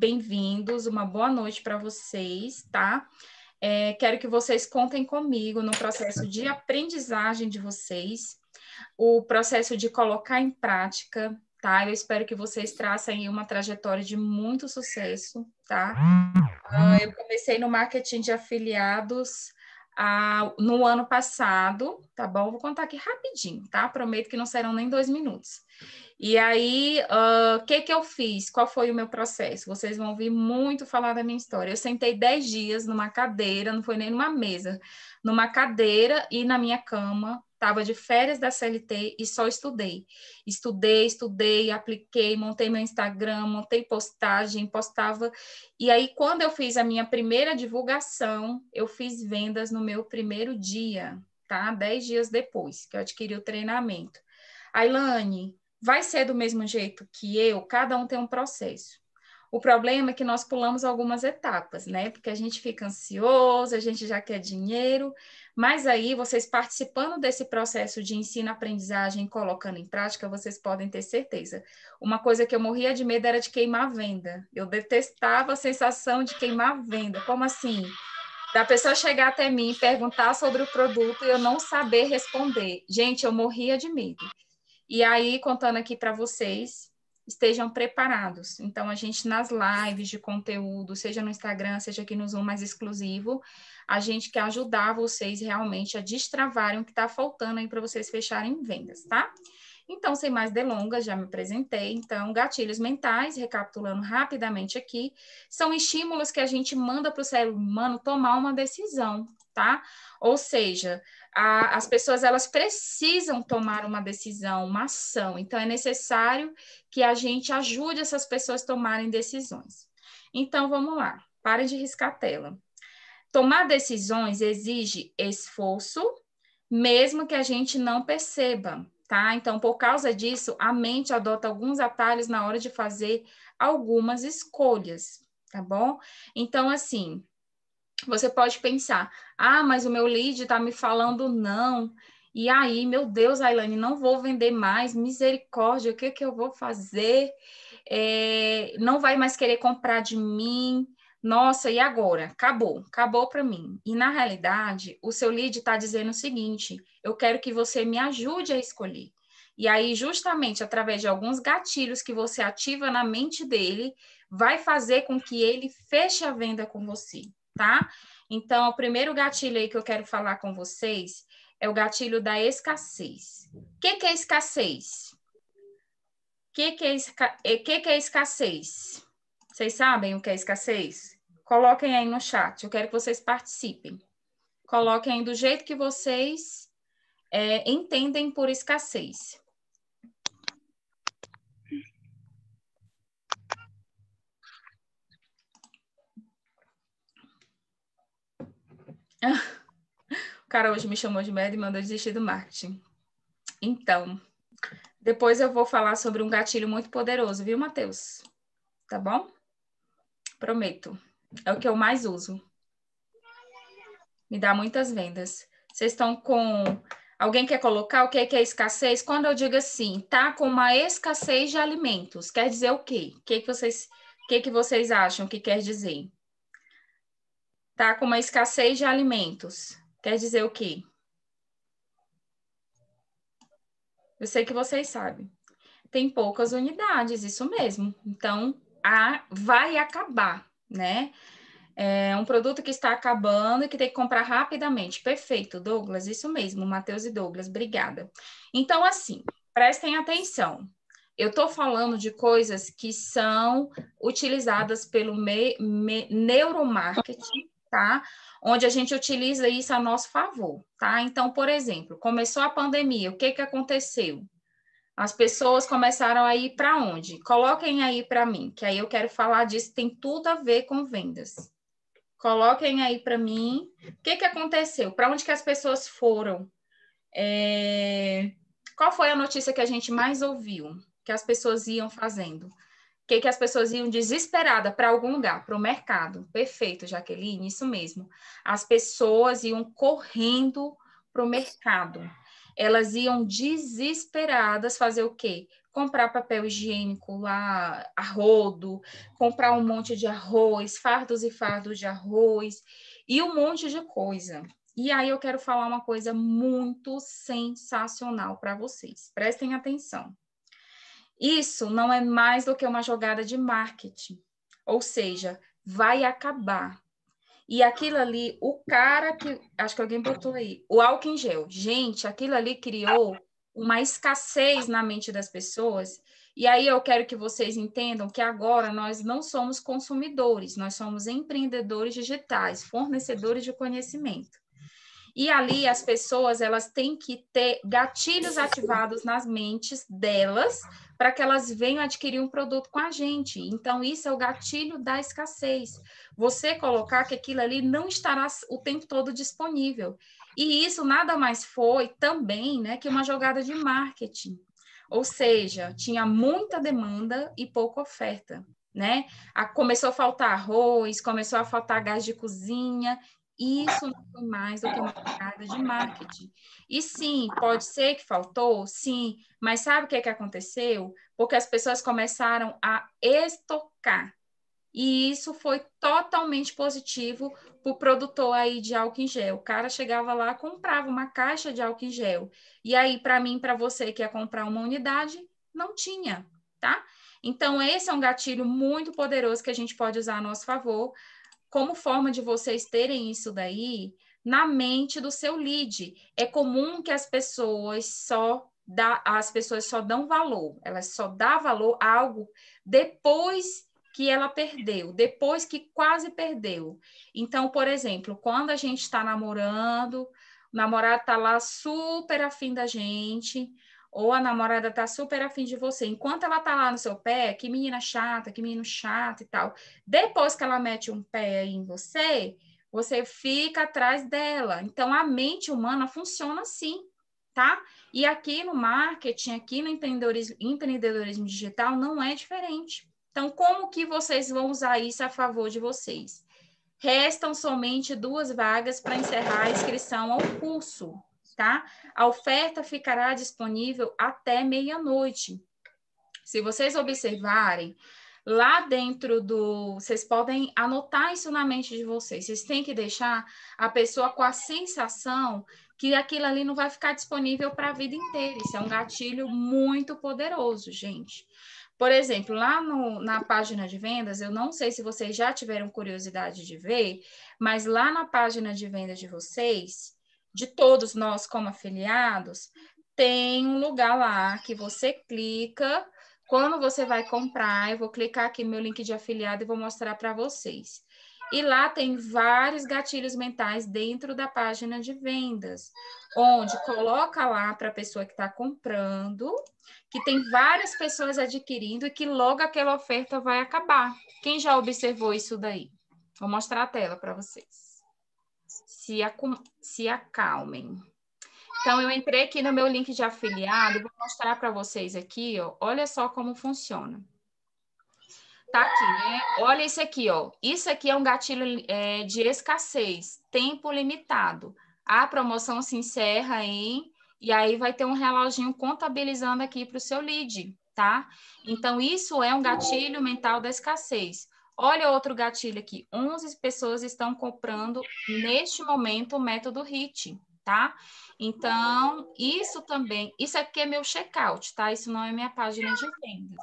bem-vindos, uma boa noite para vocês, tá? É, quero que vocês contem comigo no processo de aprendizagem de vocês, o processo de colocar em prática, tá? Eu espero que vocês traçem uma trajetória de muito sucesso, tá? Ah, eu comecei no marketing de afiliados ah, no ano passado, tá bom? Vou contar aqui rapidinho, tá? Prometo que não serão nem dois minutos. E aí, o uh, ah, que que eu fiz? Qual foi o meu processo? Vocês vão ouvir muito falar da minha história. Eu sentei dez dias numa cadeira, não foi nem numa mesa, numa cadeira e na minha cama, estava de férias da CLT e só estudei. Estudei, estudei, apliquei, montei meu Instagram, montei postagem, postava. E aí, quando eu fiz a minha primeira divulgação, eu fiz vendas no meu primeiro dia, tá? Dez dias depois que eu adquiri o treinamento. Ailane, vai ser do mesmo jeito que eu? Cada um tem um processo. O problema é que nós pulamos algumas etapas, né? Porque a gente fica ansioso, a gente já quer dinheiro, mas aí vocês participando desse processo de ensino-aprendizagem, colocando em prática, vocês podem ter certeza. Uma coisa que eu morria de medo era de queimar a venda. Eu detestava a sensação de queimar a venda. Como assim? da pessoa chegar até mim perguntar sobre o produto e eu não saber responder. Gente, eu morria de medo. E aí, contando aqui para vocês, estejam preparados. Então, a gente nas lives de conteúdo, seja no Instagram, seja aqui no Zoom mais exclusivo, a gente quer ajudar vocês realmente a destravarem o que está faltando aí para vocês fecharem vendas, tá? Então, sem mais delongas, já me apresentei. Então, gatilhos mentais, recapitulando rapidamente aqui, são estímulos que a gente manda para o cérebro humano tomar uma decisão, tá? Ou seja, a, as pessoas elas precisam tomar uma decisão, uma ação. Então é necessário que a gente ajude essas pessoas a tomarem decisões. Então vamos lá, parem de riscar a tela. Tomar decisões exige esforço, mesmo que a gente não perceba, tá? Então, por causa disso, a mente adota alguns atalhos na hora de fazer algumas escolhas, tá bom? Então, assim, você pode pensar, ah, mas o meu lead está me falando não. E aí, meu Deus, Ailane, não vou vender mais, misericórdia, o que, que eu vou fazer? É, não vai mais querer comprar de mim. Nossa, e agora? Acabou, acabou para mim. E na realidade, o seu lead está dizendo o seguinte: eu quero que você me ajude a escolher. E aí, justamente através de alguns gatilhos que você ativa na mente dele, vai fazer com que ele feche a venda com você tá? Então, o primeiro gatilho aí que eu quero falar com vocês é o gatilho da escassez. O que, que é escassez? O que, que, é esca... É, que, que é escassez? Vocês sabem o que é escassez? Coloquem aí no chat, eu quero que vocês participem. Coloquem aí do jeito que vocês é, entendem por escassez. o cara hoje me chamou de merda e mandou desistir do marketing. Então, depois eu vou falar sobre um gatilho muito poderoso, viu, Matheus? Tá bom? Prometo. É o que eu mais uso. Me dá muitas vendas. Vocês estão com. Alguém quer colocar o que é escassez? Quando eu digo assim, tá com uma escassez de alimentos, quer dizer o quê? O que, que, vocês, o que, que vocês acham que quer dizer? está com uma escassez de alimentos, quer dizer o quê? Eu sei que vocês sabem. Tem poucas unidades, isso mesmo. Então, a, vai acabar, né? É um produto que está acabando e que tem que comprar rapidamente. Perfeito, Douglas, isso mesmo, Matheus e Douglas, obrigada. Então, assim, prestem atenção. Eu estou falando de coisas que são utilizadas pelo me, me, neuromarketing tá? Onde a gente utiliza isso a nosso favor, tá? Então, por exemplo, começou a pandemia, o que que aconteceu? As pessoas começaram a ir para onde? Coloquem aí para mim, que aí eu quero falar disso, tem tudo a ver com vendas. Coloquem aí para mim, o que que aconteceu? Para onde que as pessoas foram? É... Qual foi a notícia que a gente mais ouviu que as pessoas iam fazendo? que, que as pessoas iam desesperada para algum lugar, para o mercado. Perfeito, Jaqueline, isso mesmo. As pessoas iam correndo para o mercado. Elas iam desesperadas fazer o quê? Comprar papel higiênico lá, arrodo, comprar um monte de arroz, fardos e fardos de arroz e um monte de coisa. E aí eu quero falar uma coisa muito sensacional para vocês. Prestem atenção. Isso não é mais do que uma jogada de marketing, ou seja, vai acabar. E aquilo ali, o cara que. Acho que alguém botou aí, o álcool em gel. Gente, aquilo ali criou uma escassez na mente das pessoas. E aí eu quero que vocês entendam que agora nós não somos consumidores, nós somos empreendedores digitais, fornecedores de conhecimento. E ali as pessoas elas têm que ter gatilhos ativados nas mentes delas para que elas venham adquirir um produto com a gente. Então, isso é o gatilho da escassez. Você colocar que aquilo ali não estará o tempo todo disponível. E isso nada mais foi também né, que uma jogada de marketing. Ou seja, tinha muita demanda e pouca oferta. Né? A, começou a faltar arroz, começou a faltar gás de cozinha, isso não foi mais do que uma jogada de marketing. E sim, pode ser que faltou, sim, mas sabe o que, é que aconteceu? Porque as pessoas começaram a estocar. E isso foi totalmente positivo para o produtor aí de álcool em gel. O cara chegava lá, comprava uma caixa de álcool em gel. E aí, para mim, para você que ia comprar uma unidade, não tinha, tá? Então, esse é um gatilho muito poderoso que a gente pode usar a nosso favor como forma de vocês terem isso daí na mente do seu lead. É comum que as pessoas só dá, as pessoas só dão valor, elas só dão valor a algo depois que ela perdeu, depois que quase perdeu. Então, por exemplo, quando a gente está namorando, o namorado está lá super afim da gente, ou a namorada tá super afim de você. Enquanto ela tá lá no seu pé, que menina chata, que menino chato e tal. Depois que ela mete um pé em você, você fica atrás dela. Então, a mente humana funciona assim, tá? E aqui no marketing, aqui no empreendedorismo, empreendedorismo digital, não é diferente. Então, como que vocês vão usar isso a favor de vocês? Restam somente duas vagas para encerrar a inscrição ao curso, tá? A oferta ficará disponível até meia-noite. Se vocês observarem, lá dentro do. Vocês podem anotar isso na mente de vocês. Vocês têm que deixar a pessoa com a sensação que aquilo ali não vai ficar disponível para a vida inteira. Isso é um gatilho muito poderoso, gente. Por exemplo, lá no, na página de vendas, eu não sei se vocês já tiveram curiosidade de ver, mas lá na página de vendas de vocês, de todos nós como afiliados, tem um lugar lá que você clica. Quando você vai comprar, eu vou clicar aqui no meu link de afiliado e vou mostrar para vocês. E lá tem vários gatilhos mentais dentro da página de vendas, onde coloca lá para a pessoa que está comprando, que tem várias pessoas adquirindo e que logo aquela oferta vai acabar. Quem já observou isso daí? Vou mostrar a tela para vocês se, acum, se acalmem. Então, eu entrei aqui no meu link de afiliado, vou mostrar para vocês aqui, ó, olha só como funciona. Tá aqui, né? Olha isso aqui, ó. Isso aqui é um gatilho é, de escassez, tempo limitado. A promoção se encerra em e aí vai ter um reloginho contabilizando aqui para o seu lead, tá? Então, isso é um gatilho mental da escassez. Olha outro gatilho aqui. 11 pessoas estão comprando neste momento o método HIT, tá? Então, isso também, isso aqui é meu checkout, tá? Isso não é minha página de vendas.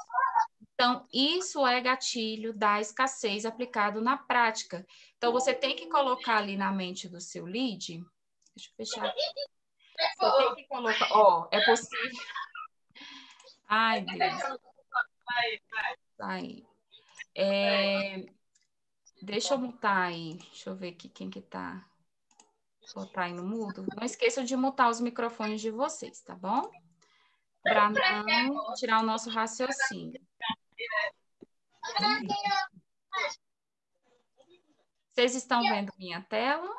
Então, isso é gatilho da escassez aplicado na prática. Então, você tem que colocar ali na mente do seu lead. Deixa eu fechar aqui. Você tem que colocar. Ó, oh, é possível. Ai, Deus. aí. É, deixa eu mutar aí. Deixa eu ver aqui quem que tá. Botar aí no mudo. Não esqueçam de mutar os microfones de vocês, tá bom? Para não tirar o nosso raciocínio. Vocês estão vendo minha tela?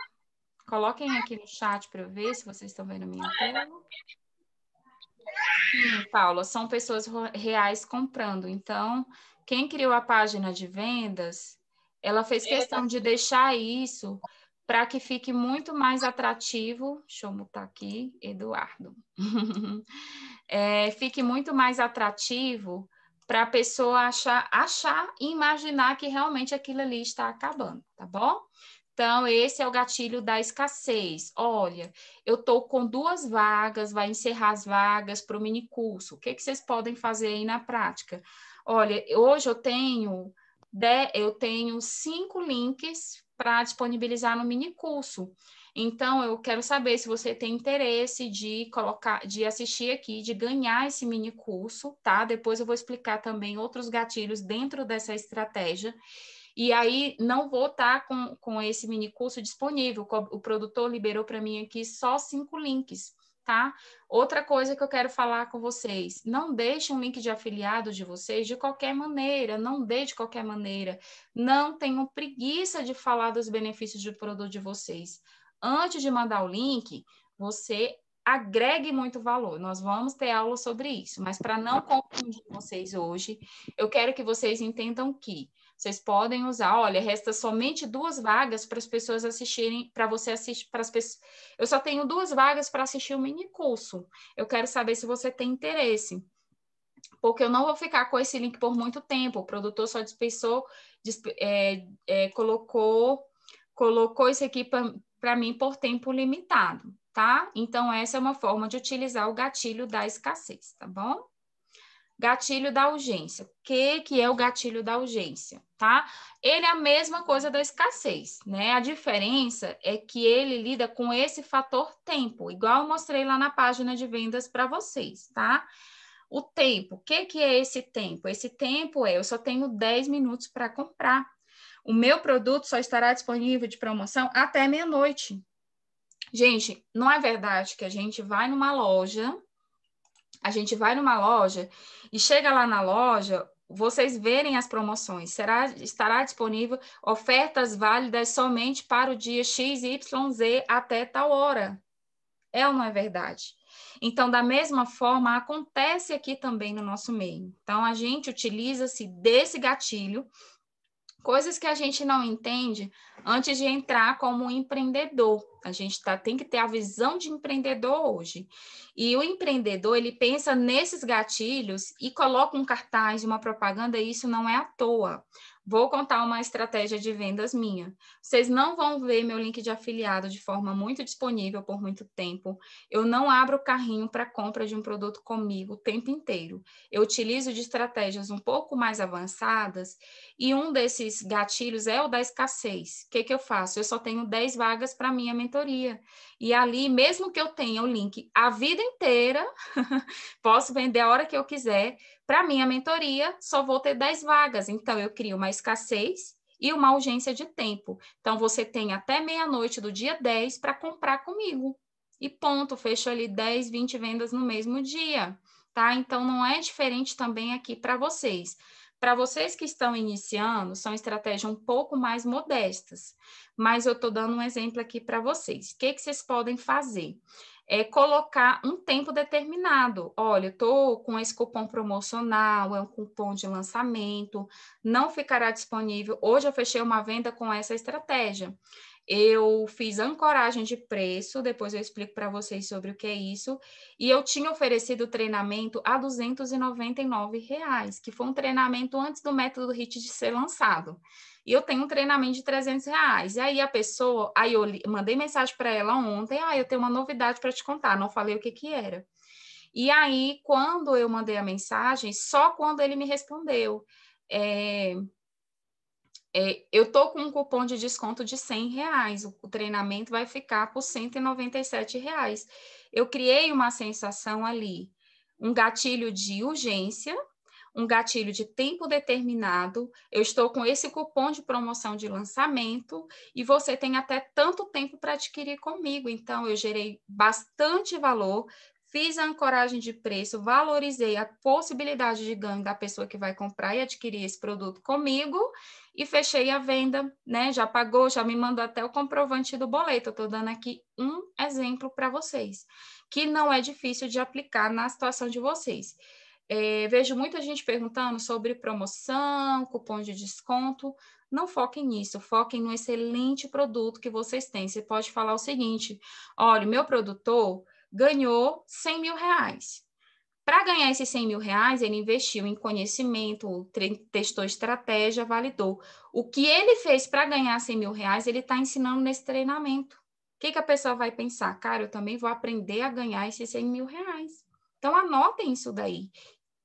Coloquem aqui no chat para eu ver se vocês estão vendo minha tela. Sim, hum, Paula, são pessoas reais comprando. Então, quem criou a página de vendas, ela fez questão tá de deixar isso para que fique muito mais atrativo. Deixa eu mutar aqui, Eduardo. é, fique muito mais atrativo para a pessoa achar, achar e imaginar que realmente aquilo ali está acabando, tá bom? Então, esse é o gatilho da escassez. Olha, eu estou com duas vagas, vai encerrar as vagas para o minicurso. O que, que vocês podem fazer aí na prática? Olha, hoje eu tenho eu tenho cinco links para disponibilizar no mini curso. Então, eu quero saber se você tem interesse de colocar, de assistir aqui, de ganhar esse mini curso, tá? Depois eu vou explicar também outros gatilhos dentro dessa estratégia. E aí, não vou estar tá com, com esse mini curso disponível. O produtor liberou para mim aqui só cinco links tá? Outra coisa que eu quero falar com vocês, não deixe um link de afiliado de vocês de qualquer maneira, não dê de qualquer maneira. Não tenham preguiça de falar dos benefícios do produto de vocês. Antes de mandar o link, você agregue muito valor. Nós vamos ter aula sobre isso, mas para não confundir vocês hoje, eu quero que vocês entendam que vocês podem usar, olha, resta somente duas vagas para as pessoas assistirem, para você assistir, para as pessoas. Eu só tenho duas vagas para assistir o mini curso. Eu quero saber se você tem interesse. Porque eu não vou ficar com esse link por muito tempo. O produtor só dispensou, disp... é, é, colocou, colocou esse aqui para mim por tempo limitado, tá? Então, essa é uma forma de utilizar o gatilho da escassez, tá bom? Gatilho da urgência. O que, que é o gatilho da urgência, tá? Ele é a mesma coisa da escassez, né? A diferença é que ele lida com esse fator tempo, igual eu mostrei lá na página de vendas para vocês, tá? O tempo, o que, que é esse tempo? Esse tempo é eu só tenho 10 minutos para comprar. O meu produto só estará disponível de promoção até meia-noite. Gente, não é verdade que a gente vai numa loja a gente vai numa loja e chega lá na loja, vocês verem as promoções. Será, estará disponível ofertas válidas somente para o dia X, Y, Z até tal hora. É ou não é verdade? Então, da mesma forma, acontece aqui também no nosso meio. Então, a gente utiliza-se desse gatilho, coisas que a gente não entende antes de entrar como empreendedor. A gente tá, tem que ter a visão de empreendedor hoje. E o empreendedor, ele pensa nesses gatilhos e coloca um cartaz, uma propaganda, e isso não é à toa vou contar uma estratégia de vendas minha. Vocês não vão ver meu link de afiliado de forma muito disponível por muito tempo. Eu não abro o carrinho para compra de um produto comigo o tempo inteiro. Eu utilizo de estratégias um pouco mais avançadas e um desses gatilhos é o da escassez. O que, que eu faço? Eu só tenho 10 vagas para minha mentoria. E ali, mesmo que eu tenha o link a vida inteira, posso vender a hora que eu quiser, para minha mentoria só vou ter 10 vagas. Então, eu crio uma escassez e uma urgência de tempo. Então, você tem até meia-noite do dia 10 para comprar comigo. E ponto, fecho ali 10, 20 vendas no mesmo dia, tá? Então, não é diferente também aqui para vocês. Para vocês que estão iniciando, são estratégias um pouco mais modestas, mas eu estou dando um exemplo aqui para vocês. O que, que vocês podem fazer? É colocar um tempo determinado. Olha, estou com esse cupom promocional, é um cupom de lançamento, não ficará disponível. Hoje eu fechei uma venda com essa estratégia eu fiz ancoragem de preço, depois eu explico para vocês sobre o que é isso, e eu tinha oferecido o treinamento a R$ reais, que foi um treinamento antes do método HIT de ser lançado. E eu tenho um treinamento de 300 reais. E aí a pessoa, aí eu mandei mensagem para ela ontem, ah, eu tenho uma novidade para te contar, não falei o que que era. E aí, quando eu mandei a mensagem, só quando ele me respondeu, é, é, eu tô com um cupom de desconto de 100 reais, o, o treinamento vai ficar por 197 reais. Eu criei uma sensação ali, um gatilho de urgência, um gatilho de tempo determinado, eu estou com esse cupom de promoção de lançamento e você tem até tanto tempo para adquirir comigo. Então, eu gerei bastante valor, fiz a ancoragem de preço, valorizei a possibilidade de ganho da pessoa que vai comprar e adquirir esse produto comigo e fechei a venda, né? Já pagou, já me mandou até o comprovante do boleto. estou dando aqui um exemplo para vocês, que não é difícil de aplicar na situação de vocês. É, vejo muita gente perguntando sobre promoção, cupom de desconto. Não foquem nisso, foquem no excelente produto que vocês têm. Você pode falar o seguinte: olha, meu produtor ganhou 100 mil reais. Para ganhar esses 100 mil reais, ele investiu em conhecimento, testou estratégia, validou. O que ele fez para ganhar 100 mil reais, ele está ensinando nesse treinamento. O que, que a pessoa vai pensar? Cara, eu também vou aprender a ganhar esses 100 mil reais. Então, anotem isso daí.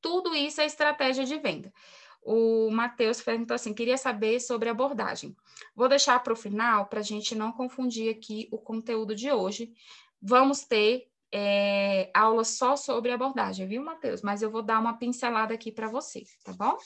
Tudo isso é estratégia de venda. O Matheus perguntou assim: queria saber sobre abordagem. Vou deixar para o final, para a gente não confundir aqui o conteúdo de hoje. Vamos ter é, aula só sobre abordagem, viu, Matheus? Mas eu vou dar uma pincelada aqui para você, tá bom?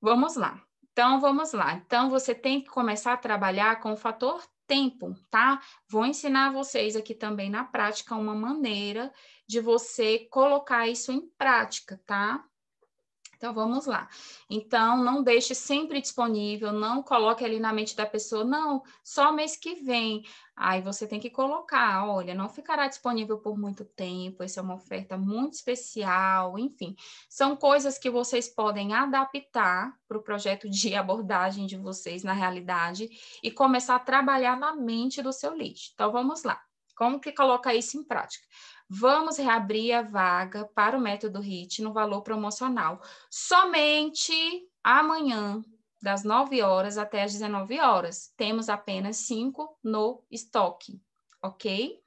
Vamos lá. Então, vamos lá. Então, você tem que começar a trabalhar com o fator tempo, tá? Vou ensinar vocês aqui também na prática uma maneira de você colocar isso em prática, tá? Então vamos lá. Então não deixe sempre disponível, não coloque ali na mente da pessoa, não, só mês que vem. Aí você tem que colocar, olha, não ficará disponível por muito tempo, essa é uma oferta muito especial, enfim. São coisas que vocês podem adaptar para o projeto de abordagem de vocês na realidade e começar a trabalhar na mente do seu lead. Então vamos lá. Como que coloca isso em prática? vamos reabrir a vaga para o método HIT no valor promocional somente amanhã, das 9 horas até as 19 horas. Temos apenas 5 no estoque, ok?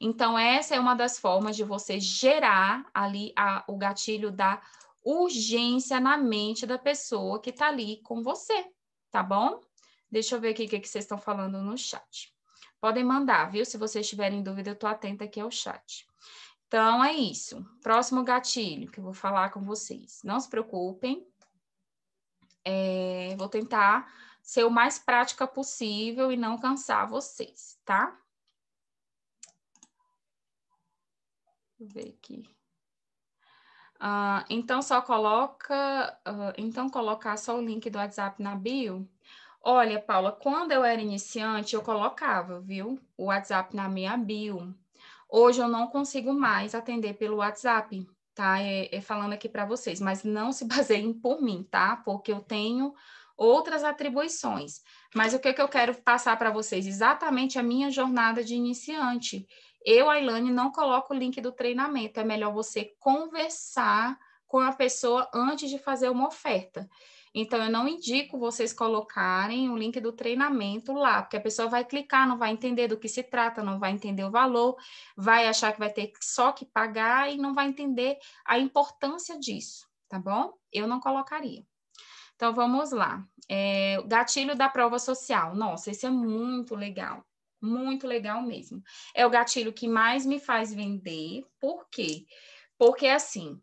Então, essa é uma das formas de você gerar ali a, o gatilho da urgência na mente da pessoa que está ali com você, tá bom? Deixa eu ver aqui o que, que vocês estão falando no chat. Podem mandar, viu? Se vocês tiverem dúvida, eu estou atenta aqui ao chat. Então, é isso. Próximo gatilho que eu vou falar com vocês. Não se preocupem. É, vou tentar ser o mais prática possível e não cansar vocês, tá? Deixa ver aqui. Uh, então, só coloca. Uh, então, colocar só o link do WhatsApp na bio Olha, Paula, quando eu era iniciante, eu colocava, viu, o WhatsApp na minha bio. Hoje eu não consigo mais atender pelo WhatsApp, tá? É, é falando aqui para vocês, mas não se baseiem por mim, tá? Porque eu tenho outras atribuições. Mas o que, que eu quero passar para vocês? Exatamente a minha jornada de iniciante. Eu, Ailane, não coloco o link do treinamento. É melhor você conversar com a pessoa antes de fazer uma oferta. Então, eu não indico vocês colocarem o link do treinamento lá, porque a pessoa vai clicar, não vai entender do que se trata, não vai entender o valor, vai achar que vai ter só que pagar e não vai entender a importância disso, tá bom? Eu não colocaria. Então, vamos lá. É, gatilho da prova social. Nossa, esse é muito legal. Muito legal mesmo. É o gatilho que mais me faz vender. Por quê? Porque, assim,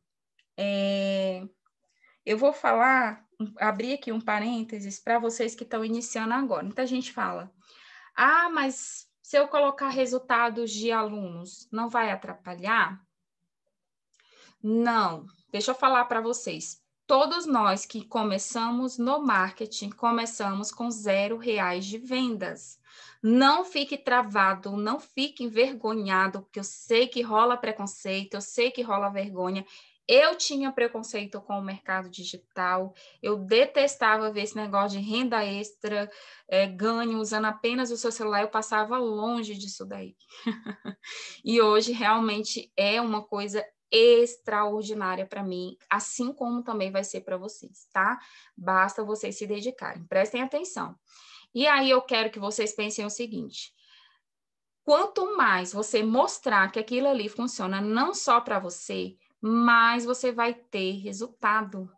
é... eu vou falar abrir aqui um parênteses para vocês que estão iniciando agora. Muita gente fala: ah, mas se eu colocar resultados de alunos, não vai atrapalhar? Não, deixa eu falar para vocês. Todos nós que começamos no marketing, começamos com zero reais de vendas. Não fique travado, não fique envergonhado, porque eu sei que rola preconceito, eu sei que rola vergonha. Eu tinha preconceito com o mercado digital, eu detestava ver esse negócio de renda extra, é, ganho usando apenas o seu celular, eu passava longe disso daí. e hoje realmente é uma coisa extraordinária para mim, assim como também vai ser para vocês, tá? Basta vocês se dedicarem, prestem atenção. E aí eu quero que vocês pensem o seguinte: quanto mais você mostrar que aquilo ali funciona não só para você, mais você vai ter resultado,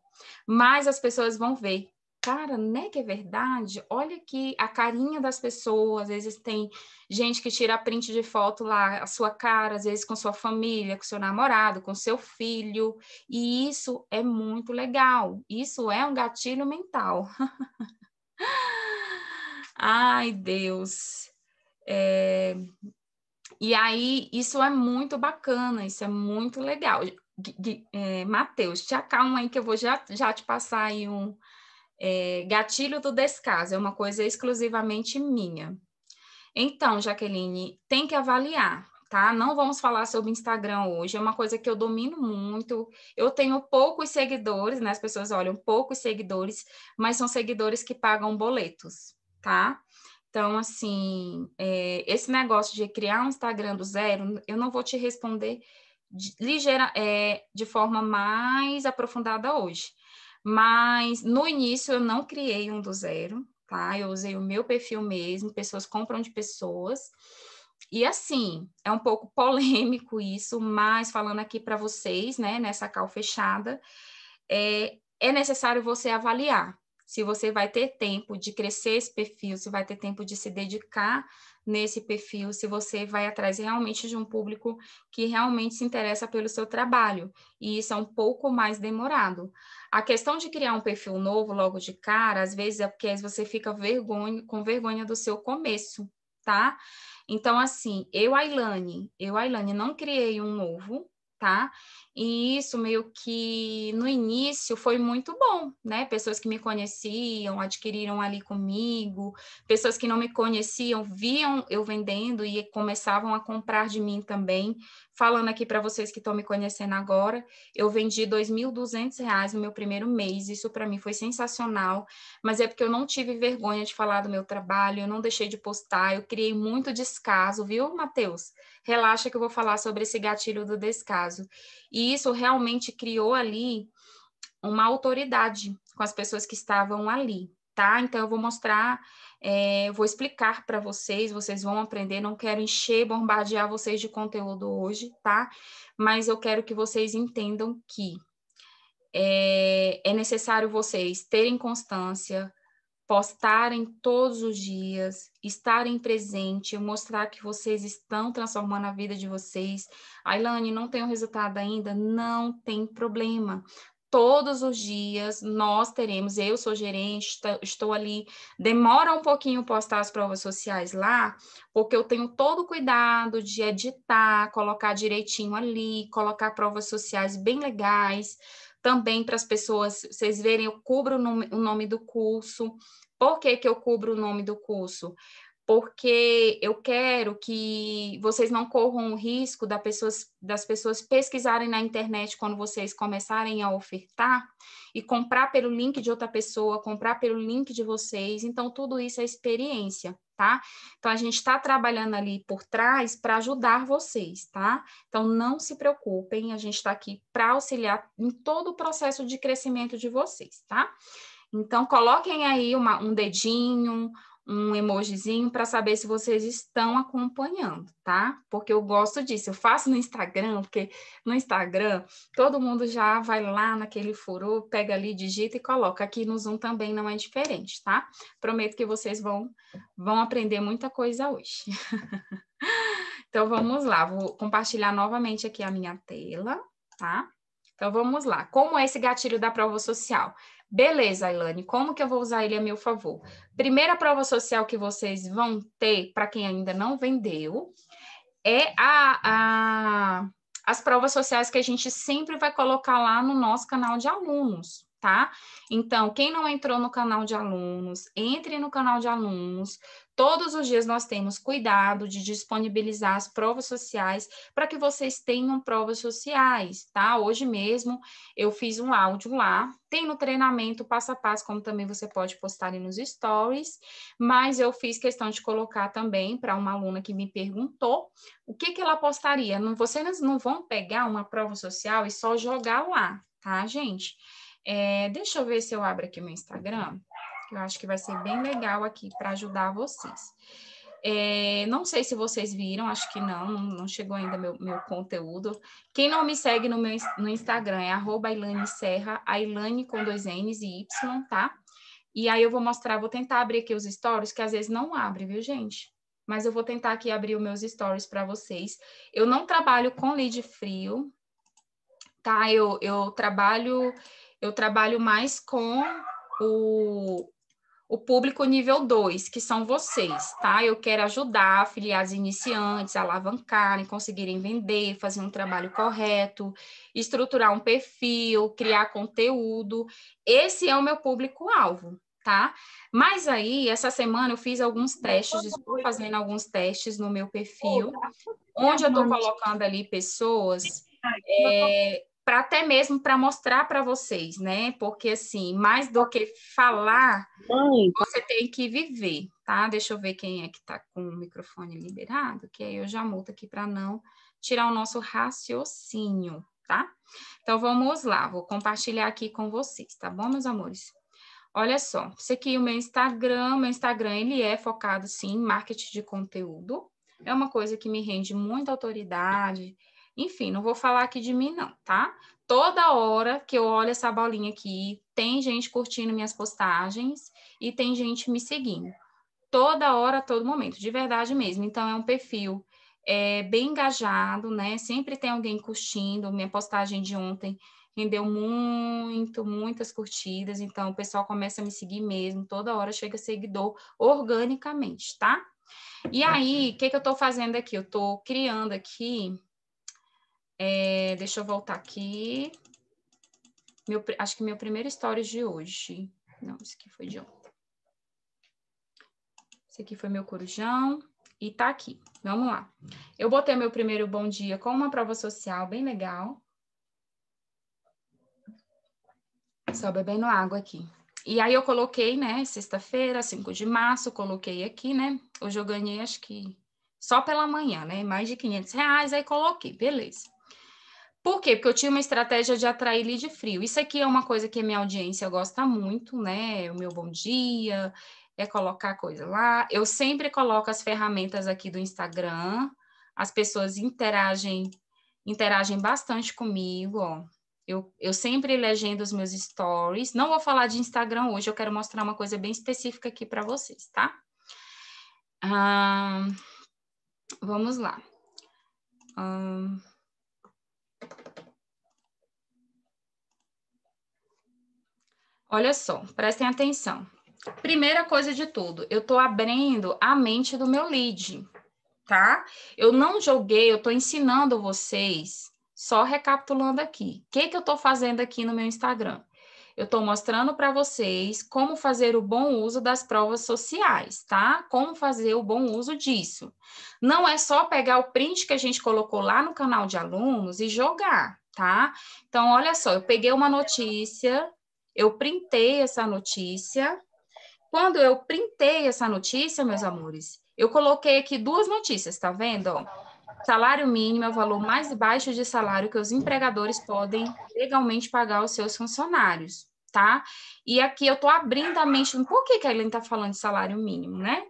mais as pessoas vão ver. Cara, né que é verdade? Olha aqui a carinha das pessoas. Às vezes tem gente que tira print de foto lá, a sua cara, às vezes com sua família, com seu namorado, com seu filho. E isso é muito legal. Isso é um gatilho mental. Ai, Deus. É... E aí, isso é muito bacana, isso é muito legal é, Mateus, te acalma aí que eu vou já, já te passar aí um é, gatilho do descaso, é uma coisa exclusivamente minha. Então, Jaqueline, tem que avaliar, tá? Não vamos falar sobre Instagram hoje, é uma coisa que eu domino muito. Eu tenho poucos seguidores, né? As pessoas olham poucos seguidores, mas são seguidores que pagam boletos, tá? Então, assim, é, esse negócio de criar um Instagram do zero, eu não vou te responder ligeira, é, de forma mais aprofundada hoje. Mas no início eu não criei um do zero, tá? Eu usei o meu perfil mesmo, pessoas compram de pessoas. E assim, é um pouco polêmico isso, mas falando aqui para vocês, né, nessa cal fechada, é, é necessário você avaliar se você vai ter tempo de crescer esse perfil, se vai ter tempo de se dedicar nesse perfil, se você vai atrás realmente de um público que realmente se interessa pelo seu trabalho. E isso é um pouco mais demorado. A questão de criar um perfil novo logo de cara, às vezes é porque você fica vergonha, com vergonha do seu começo, tá? Então, assim, eu, Ailane, eu, Ailane, não criei um novo, tá? E isso meio que no início foi muito bom, né? Pessoas que me conheciam, adquiriram ali comigo, pessoas que não me conheciam viam eu vendendo e começavam a comprar de mim também. Falando aqui para vocês que estão me conhecendo agora, eu vendi R$ 2.200 no meu primeiro mês, isso para mim foi sensacional, mas é porque eu não tive vergonha de falar do meu trabalho, eu não deixei de postar, eu criei muito descaso, viu, Matheus? relaxa que eu vou falar sobre esse gatilho do descaso. E isso realmente criou ali uma autoridade com as pessoas que estavam ali, tá? Então eu vou mostrar, é, vou explicar para vocês, vocês vão aprender. Não quero encher, bombardear vocês de conteúdo hoje, tá? Mas eu quero que vocês entendam que é, é necessário vocês terem constância, postarem todos os dias, estarem presente, mostrar que vocês estão transformando a vida de vocês. Ailane, não tem resultado ainda? Não tem problema. Todos os dias nós teremos, eu sou gerente, estou ali, demora um pouquinho postar as provas sociais lá, porque eu tenho todo o cuidado de editar, colocar direitinho ali, colocar provas sociais bem legais também para as pessoas, vocês verem, eu cubro o nome, o nome do curso. Por que, que eu cubro o nome do curso? Porque eu quero que vocês não corram o risco da pessoas, das pessoas pesquisarem na internet quando vocês começarem a ofertar e comprar pelo link de outra pessoa, comprar pelo link de vocês. Então, tudo isso é experiência tá? Então a gente está trabalhando ali por trás para ajudar vocês, tá? Então não se preocupem, a gente está aqui para auxiliar em todo o processo de crescimento de vocês, tá? Então coloquem aí uma, um dedinho, um emojizinho para saber se vocês estão acompanhando, tá? Porque eu gosto disso. Eu faço no Instagram, porque no Instagram todo mundo já vai lá naquele furo, pega ali, digita e coloca. Aqui no Zoom também não é diferente, tá? Prometo que vocês vão vão aprender muita coisa hoje. então vamos lá, vou compartilhar novamente aqui a minha tela, tá? Então vamos lá. Como é esse gatilho da prova social? Beleza, Ilane, como que eu vou usar ele a meu favor? Primeira prova social que vocês vão ter, para quem ainda não vendeu, é a, a, as provas sociais que a gente sempre vai colocar lá no nosso canal de alunos tá? Então, quem não entrou no canal de alunos, entre no canal de alunos. Todos os dias nós temos cuidado de disponibilizar as provas sociais para que vocês tenham provas sociais, tá? Hoje mesmo eu fiz um áudio lá, tem no treinamento passo a passo, como também você pode postar ali nos stories, mas eu fiz questão de colocar também para uma aluna que me perguntou o que, que ela postaria. Não, vocês não vão pegar uma prova social e só jogar lá, tá, gente? É, deixa eu ver se eu abro aqui meu Instagram, que eu acho que vai ser bem legal aqui para ajudar vocês. É, não sei se vocês viram, acho que não, não chegou ainda meu, meu conteúdo. Quem não me segue no meu no Instagram é arroba Serra, Ailane com dois N's e Y, tá? E aí eu vou mostrar, vou tentar abrir aqui os stories, que às vezes não abre, viu, gente? Mas eu vou tentar aqui abrir os meus stories para vocês. Eu não trabalho com lead frio, tá? Eu, eu trabalho eu trabalho mais com o, o público nível 2, que são vocês, tá? Eu quero ajudar afiliados iniciantes a alavancarem, conseguirem vender, fazer um trabalho correto, estruturar um perfil, criar conteúdo. Esse é o meu público-alvo, tá? Mas aí, essa semana eu fiz alguns testes, estou fazendo alguns testes no meu perfil, tá. onde eu estou colocando ali pessoas é, para até mesmo para mostrar para vocês, né? Porque assim, mais do que falar, Mãe. você tem que viver, tá? Deixa eu ver quem é que está com o microfone liberado, que aí eu já multo aqui para não tirar o nosso raciocínio, tá? Então vamos lá, vou compartilhar aqui com vocês, tá bom, meus amores? Olha só, isso aqui é o meu Instagram, meu Instagram ele é focado sim em marketing de conteúdo. É uma coisa que me rende muita autoridade, enfim, não vou falar aqui de mim, não, tá? Toda hora que eu olho essa bolinha aqui, tem gente curtindo minhas postagens e tem gente me seguindo. Toda hora, todo momento, de verdade mesmo. Então, é um perfil é, bem engajado, né? Sempre tem alguém curtindo. Minha postagem de ontem rendeu muito, muitas curtidas, então o pessoal começa a me seguir mesmo, toda hora chega seguidor organicamente, tá? E aí, o que, que eu estou fazendo aqui? Eu estou criando aqui é, deixa eu voltar aqui. Meu, acho que meu primeiro stories de hoje. Não, esse aqui foi de ontem. Esse aqui foi meu corujão. E tá aqui. Vamos lá. Eu botei meu primeiro bom dia com uma prova social bem legal. Só bebendo água aqui. E aí eu coloquei, né, sexta-feira, 5 de março, coloquei aqui, né? Hoje eu ganhei, acho que só pela manhã, né? Mais de 500 reais, aí coloquei, beleza. Por quê? Porque eu tinha uma estratégia de atrair lead frio. Isso aqui é uma coisa que a minha audiência gosta muito, né? O meu bom dia, é colocar coisa lá. Eu sempre coloco as ferramentas aqui do Instagram. As pessoas interagem interagem bastante comigo, ó. Eu, eu sempre legendo os meus stories. Não vou falar de Instagram hoje, eu quero mostrar uma coisa bem específica aqui para vocês, tá? vamos lá. Olha só, prestem atenção. Primeira coisa de tudo, eu estou abrindo a mente do meu lead, tá? Eu não joguei, eu estou ensinando vocês, só recapitulando aqui. O que, que eu estou fazendo aqui no meu Instagram? Eu estou mostrando para vocês como fazer o bom uso das provas sociais, tá? Como fazer o bom uso disso. Não é só pegar o print que a gente colocou lá no canal de alunos e jogar, tá? Então, olha só, eu peguei uma notícia eu printei essa notícia. Quando eu printei essa notícia, meus amores, eu coloquei aqui duas notícias, tá vendo? salário mínimo é o valor mais baixo de salário que os empregadores podem legalmente pagar aos seus funcionários, tá? E aqui eu tô abrindo a mente, por que, que a Helene tá falando de salário mínimo, né?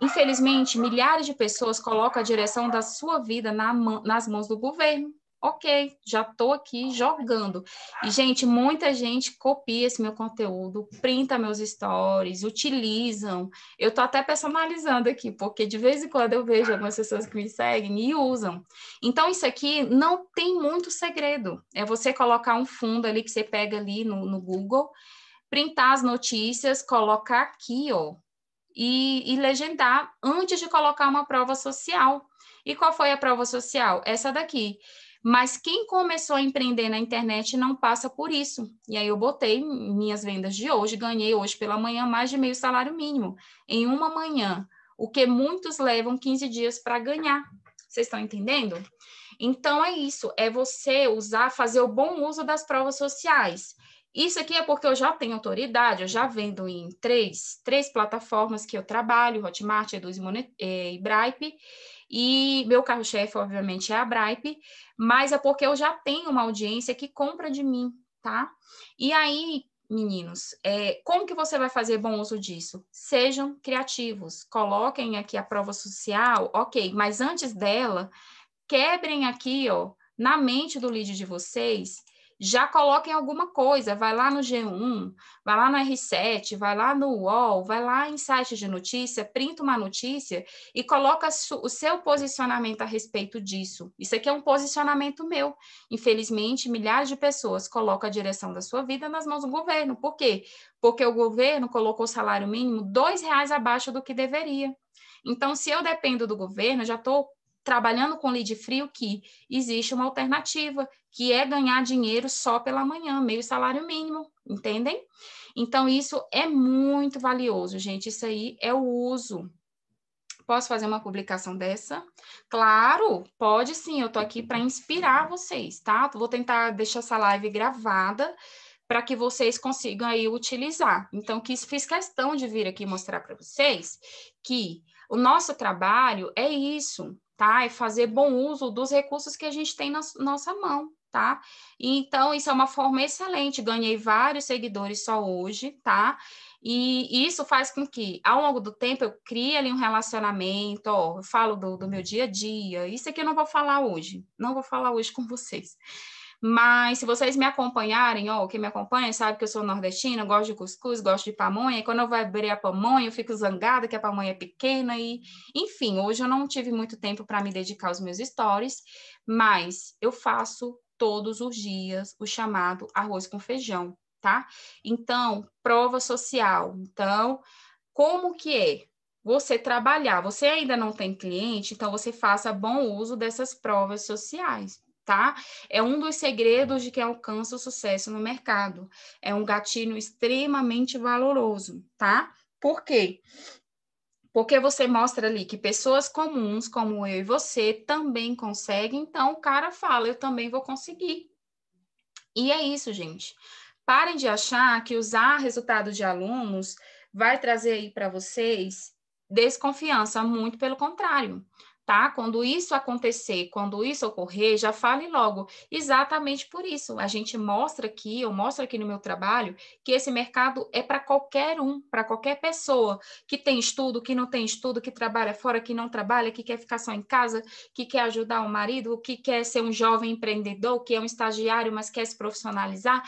Infelizmente, milhares de pessoas colocam a direção da sua vida na, nas mãos do governo ok, já estou aqui jogando. E, gente, muita gente copia esse meu conteúdo, printa meus stories, utilizam. Eu estou até personalizando aqui, porque de vez em quando eu vejo algumas pessoas que me seguem e usam. Então, isso aqui não tem muito segredo. É você colocar um fundo ali que você pega ali no, no Google, printar as notícias, colocar aqui, ó, e, e legendar antes de colocar uma prova social. E qual foi a prova social? Essa daqui. Mas quem começou a empreender na internet não passa por isso. E aí eu botei minhas vendas de hoje, ganhei hoje pela manhã mais de meio salário mínimo em uma manhã, o que muitos levam 15 dias para ganhar. Vocês estão entendendo? Então é isso, é você usar, fazer o bom uso das provas sociais. Isso aqui é porque eu já tenho autoridade, eu já vendo em três, três plataformas que eu trabalho, Hotmart, Eduz e Bripe. E meu carro-chefe, obviamente, é a Bripe, mas é porque eu já tenho uma audiência que compra de mim, tá? E aí, meninos, é, como que você vai fazer bom uso disso? Sejam criativos, coloquem aqui a prova social, ok, mas antes dela, quebrem aqui, ó, na mente do lead de vocês, já coloquem alguma coisa, vai lá no G1, vai lá no R7, vai lá no UOL, vai lá em sites de notícia, printa uma notícia e coloca o seu posicionamento a respeito disso. Isso aqui é um posicionamento meu. Infelizmente, milhares de pessoas colocam a direção da sua vida nas mãos do governo. Por quê? Porque o governo colocou o salário mínimo dois reais abaixo do que deveria. Então, se eu dependo do governo, já estou trabalhando com lead frio que existe uma alternativa, que é ganhar dinheiro só pela manhã, meio salário mínimo, entendem? Então, isso é muito valioso, gente. Isso aí é o uso. Posso fazer uma publicação dessa? Claro, pode sim. Eu tô aqui para inspirar vocês, tá? Vou tentar deixar essa live gravada para que vocês consigam aí utilizar. Então, quis, fiz questão de vir aqui mostrar para vocês que o nosso trabalho é isso, tá? É fazer bom uso dos recursos que a gente tem na nossa mão, tá? Então, isso é uma forma excelente. Ganhei vários seguidores só hoje, tá? E isso faz com que, ao longo do tempo, eu crie ali um relacionamento, ó, eu falo do, do meu dia a dia, isso aqui eu não vou falar hoje, não vou falar hoje com vocês. Mas se vocês me acompanharem, ó, quem me acompanha sabe que eu sou nordestina, gosto de cuscuz, gosto de pamonha, e quando eu vou abrir a pamonha, eu fico zangada que a pamonha é pequena e, enfim, hoje eu não tive muito tempo para me dedicar aos meus stories, mas eu faço todos os dias o chamado arroz com feijão, tá? Então, prova social. Então, como que é? você trabalhar. Você ainda não tem cliente, então você faça bom uso dessas provas sociais tá? É um dos segredos de quem alcança o sucesso no mercado. É um gatilho extremamente valoroso, tá? Por quê? Porque você mostra ali que pessoas comuns como eu e você também conseguem, então o cara fala, eu também vou conseguir. E é isso, gente. Parem de achar que usar resultado de alunos vai trazer aí para vocês desconfiança, muito pelo contrário tá? Quando isso acontecer, quando isso ocorrer, já fale logo. Exatamente por isso. A gente mostra aqui, eu mostro aqui no meu trabalho, que esse mercado é para qualquer um, para qualquer pessoa que tem estudo, que não tem estudo, que trabalha fora, que não trabalha, que quer ficar só em casa, que quer ajudar o marido, que quer ser um jovem empreendedor, que é um estagiário, mas quer se profissionalizar.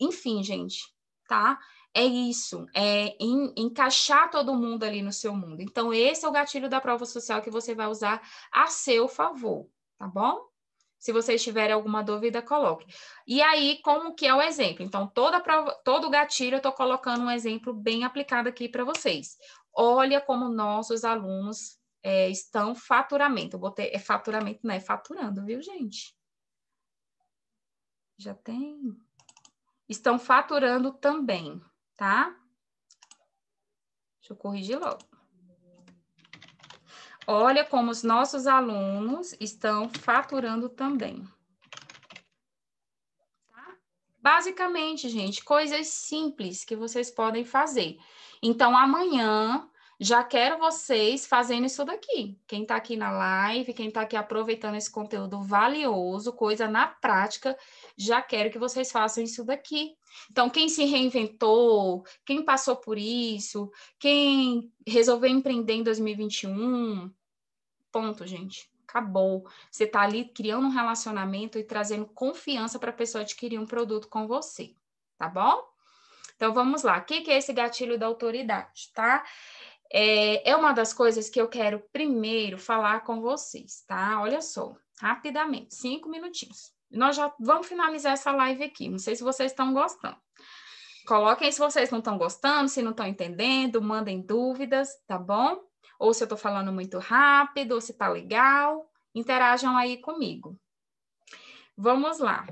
Enfim, gente, tá? é isso, é em, encaixar todo mundo ali no seu mundo. Então, esse é o gatilho da prova social que você vai usar a seu favor, tá bom? Se vocês tiverem alguma dúvida, coloque. E aí, como que é o exemplo? Então, toda prova, todo gatilho eu estou colocando um exemplo bem aplicado aqui para vocês. Olha como nossos alunos é, estão faturamento. Eu botei, é faturamento, não é faturando, viu, gente? Já tem. Estão faturando também tá? Deixa eu corrigir logo. Olha como os nossos alunos estão faturando também. Tá? Basicamente, gente, coisas simples que vocês podem fazer. Então, amanhã, já quero vocês fazendo isso daqui. Quem está aqui na live, quem está aqui aproveitando esse conteúdo valioso, coisa na prática já quero que vocês façam isso daqui. Então, quem se reinventou, quem passou por isso, quem resolveu empreender em 2021, ponto, gente. Acabou. Você está ali criando um relacionamento e trazendo confiança para a pessoa adquirir um produto com você, tá bom? Então vamos lá. O que é esse gatilho da autoridade, tá? É, é, uma das coisas que eu quero primeiro falar com vocês, tá? Olha só, rapidamente, cinco minutinhos. Nós já vamos finalizar essa live aqui. Não sei se vocês estão gostando. Coloquem se vocês não estão gostando, se não estão entendendo, mandem dúvidas, tá bom? Ou se eu estou falando muito rápido, ou se está legal. Interajam aí comigo. Vamos lá.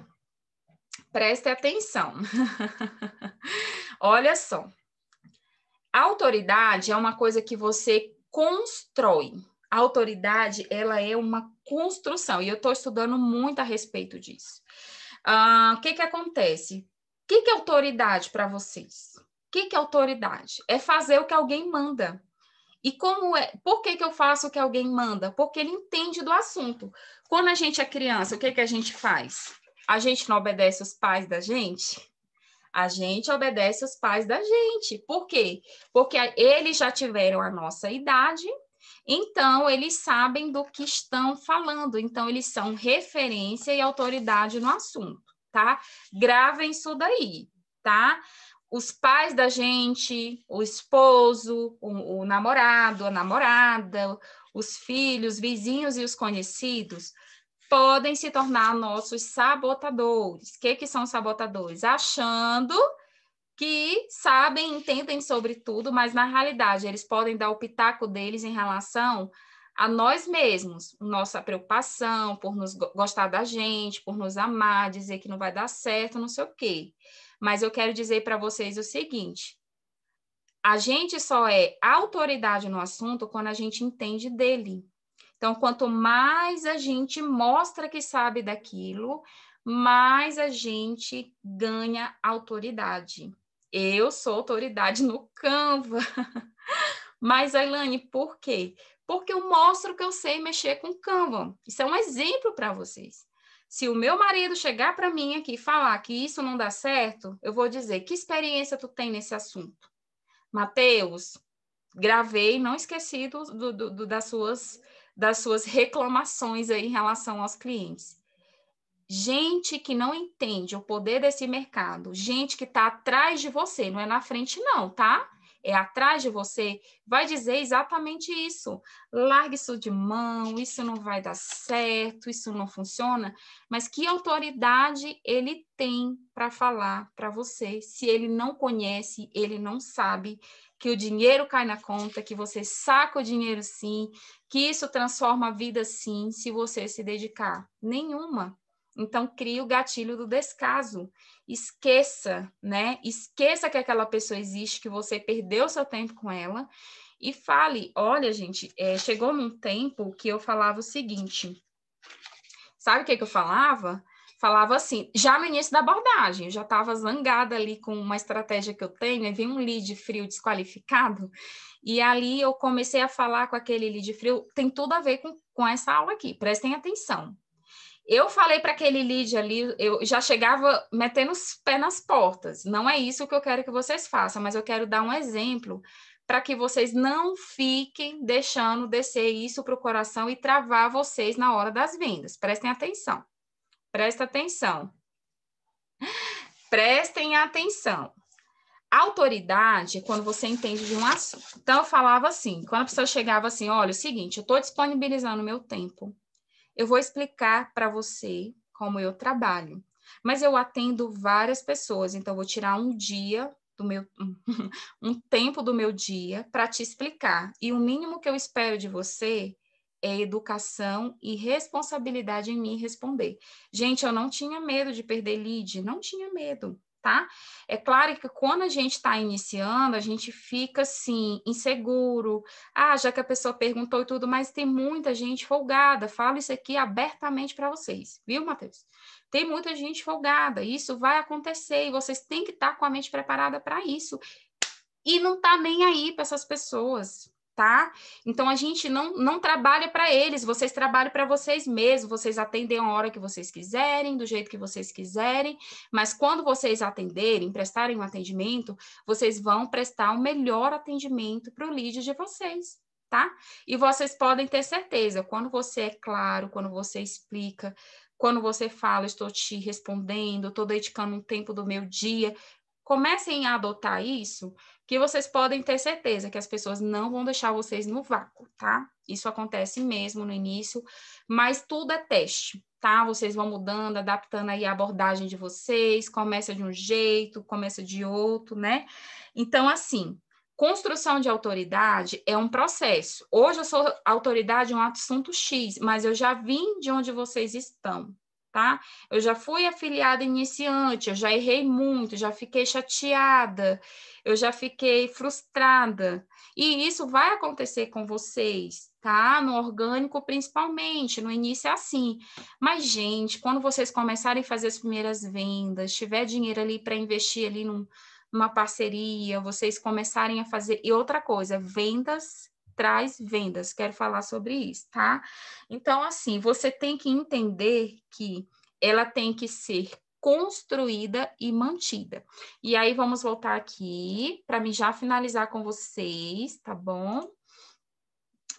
Preste atenção. Olha só. A autoridade é uma coisa que você constrói. A autoridade, ela é uma construção, e eu estou estudando muito a respeito disso. Ah, o que, que acontece? O que, que é autoridade para vocês? O que, que é autoridade? É fazer o que alguém manda. E como é? Por que, que eu faço o que alguém manda? Porque ele entende do assunto. Quando a gente é criança, o que, que a gente faz? A gente não obedece os pais da gente? A gente obedece os pais da gente. Por quê? Porque eles já tiveram a nossa idade então, eles sabem do que estão falando, então, eles são referência e autoridade no assunto, tá? Gravem isso daí, tá? Os pais da gente, o esposo, o, o namorado, a namorada, os filhos, vizinhos e os conhecidos podem se tornar nossos sabotadores. O que, que são sabotadores? Achando que sabem, entendem sobre tudo, mas na realidade eles podem dar o pitaco deles em relação a nós mesmos, nossa preocupação por nos gostar da gente, por nos amar, dizer que não vai dar certo, não sei o quê. Mas eu quero dizer para vocês o seguinte: a gente só é autoridade no assunto quando a gente entende dele. Então, quanto mais a gente mostra que sabe daquilo, mais a gente ganha autoridade eu sou autoridade no Canva. Mas, Ailane, por quê? Porque eu mostro que eu sei mexer com Canva. Isso é um exemplo para vocês. Se o meu marido chegar para mim aqui e falar que isso não dá certo, eu vou dizer: que experiência tu tem nesse assunto? Mateus, gravei, não esqueci do, do, do, das, suas, das suas reclamações aí em relação aos clientes gente que não entende o poder desse mercado, gente que está atrás de você, não é na frente, não, tá? É atrás de você, vai dizer exatamente isso. Largue isso de mão, isso não vai dar certo, isso não funciona. Mas que autoridade ele tem para falar para você se ele não conhece, ele não sabe que o dinheiro cai na conta, que você saca o dinheiro sim, que isso transforma a vida sim, se você se dedicar? Nenhuma então cria o gatilho do descaso. Esqueça, né? Esqueça que aquela pessoa existe, que você perdeu seu tempo com ela e fale, olha gente, é, chegou num tempo que eu falava o seguinte. Sabe o que, que eu falava? falava assim, já no início da abordagem, eu já estava zangada ali com uma estratégia que eu tenho, aí veio um lead frio desqualificado, e ali eu comecei a falar com aquele lead frio, tem tudo a ver com, com essa aula aqui, prestem atenção. Eu falei para aquele lead ali, eu já chegava metendo os pés nas portas. Não é isso que eu quero que vocês façam, mas eu quero dar um exemplo para que vocês não fiquem deixando descer isso para o coração e travar vocês na hora das vendas. Prestem atenção. Presta atenção. Prestem atenção. Autoridade é quando você entende de um assunto. Então, eu falava assim, quando a pessoa chegava assim, olha, é o seguinte, eu estou disponibilizando meu tempo eu vou explicar para você como eu trabalho. Mas eu atendo várias pessoas, então vou tirar um dia do meu um tempo do meu dia para te explicar. E o mínimo que eu espero de você é educação e responsabilidade em me responder. Gente, eu não tinha medo de perder lead, não tinha medo tá? É claro que quando a gente está iniciando, a gente fica assim, inseguro. Ah, já que a pessoa perguntou e tudo, mas tem muita gente folgada. Falo isso aqui abertamente para vocês, viu, Matheus? Tem muita gente folgada, isso vai acontecer e vocês têm que estar tá com a mente preparada para isso. E não tá nem aí para essas pessoas tá? Então a gente não, não trabalha para eles, vocês trabalham para vocês mesmos, vocês atendem a hora que vocês quiserem, do jeito que vocês quiserem, mas quando vocês atenderem, prestarem um atendimento, vocês vão prestar o um melhor atendimento para o lead de vocês. Tá? E vocês podem ter certeza, quando você é claro, quando você explica, quando você fala, estou te respondendo, estou dedicando um tempo do meu dia, comecem a adotar isso, que vocês podem ter certeza que as pessoas não vão deixar vocês no vácuo, tá? Isso acontece mesmo no início, mas tudo é teste, tá? Vocês vão mudando, adaptando aí a abordagem de vocês, começa de um jeito, começa de outro, né? Então, assim, construção de autoridade é um processo. Hoje eu sou autoridade em é um assunto X, mas eu já vim de onde vocês estão, tá? Eu já fui afiliada iniciante, eu já errei muito, já fiquei chateada, eu já fiquei frustrada. E isso vai acontecer com vocês, tá? No orgânico, principalmente, no início é assim. Mas, gente, quando vocês começarem a fazer as primeiras vendas, tiver dinheiro ali para investir ali num, numa parceria, vocês começarem a fazer. E outra coisa, vendas traz vendas. Quero falar sobre isso, tá? Então, assim, você tem que entender que ela tem que ser construída e mantida. E aí vamos voltar aqui para mim já finalizar com vocês, tá bom?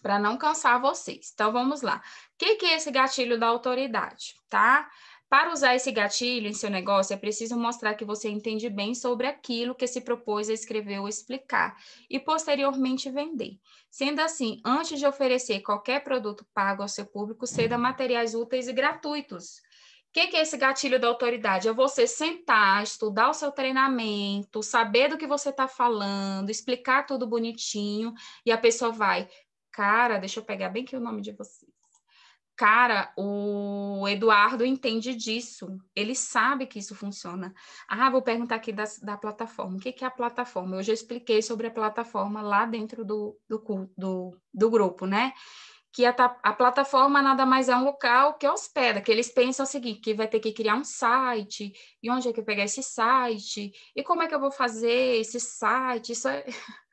Para não cansar vocês. Então vamos lá. O que, que é esse gatilho da autoridade, tá? Para usar esse gatilho em seu negócio, é preciso mostrar que você entende bem sobre aquilo que se propôs a escrever ou explicar e posteriormente vender. Sendo assim, antes de oferecer qualquer produto pago ao seu público, ceda materiais úteis e gratuitos. O que, que, é esse gatilho da autoridade? É você sentar, estudar o seu treinamento, saber do que você está falando, explicar tudo bonitinho, e a pessoa vai, cara, deixa eu pegar bem aqui o nome de vocês. Cara, o Eduardo entende disso, ele sabe que isso funciona. Ah, vou perguntar aqui da, da plataforma. O que, que é a plataforma? Eu já expliquei sobre a plataforma lá dentro do, do, do, do grupo, né? que a, a, plataforma nada mais é um local que hospeda, que eles pensam o seguinte, que vai ter que criar um site, e onde é que eu pegar esse site, e como é que eu vou fazer esse site, isso é...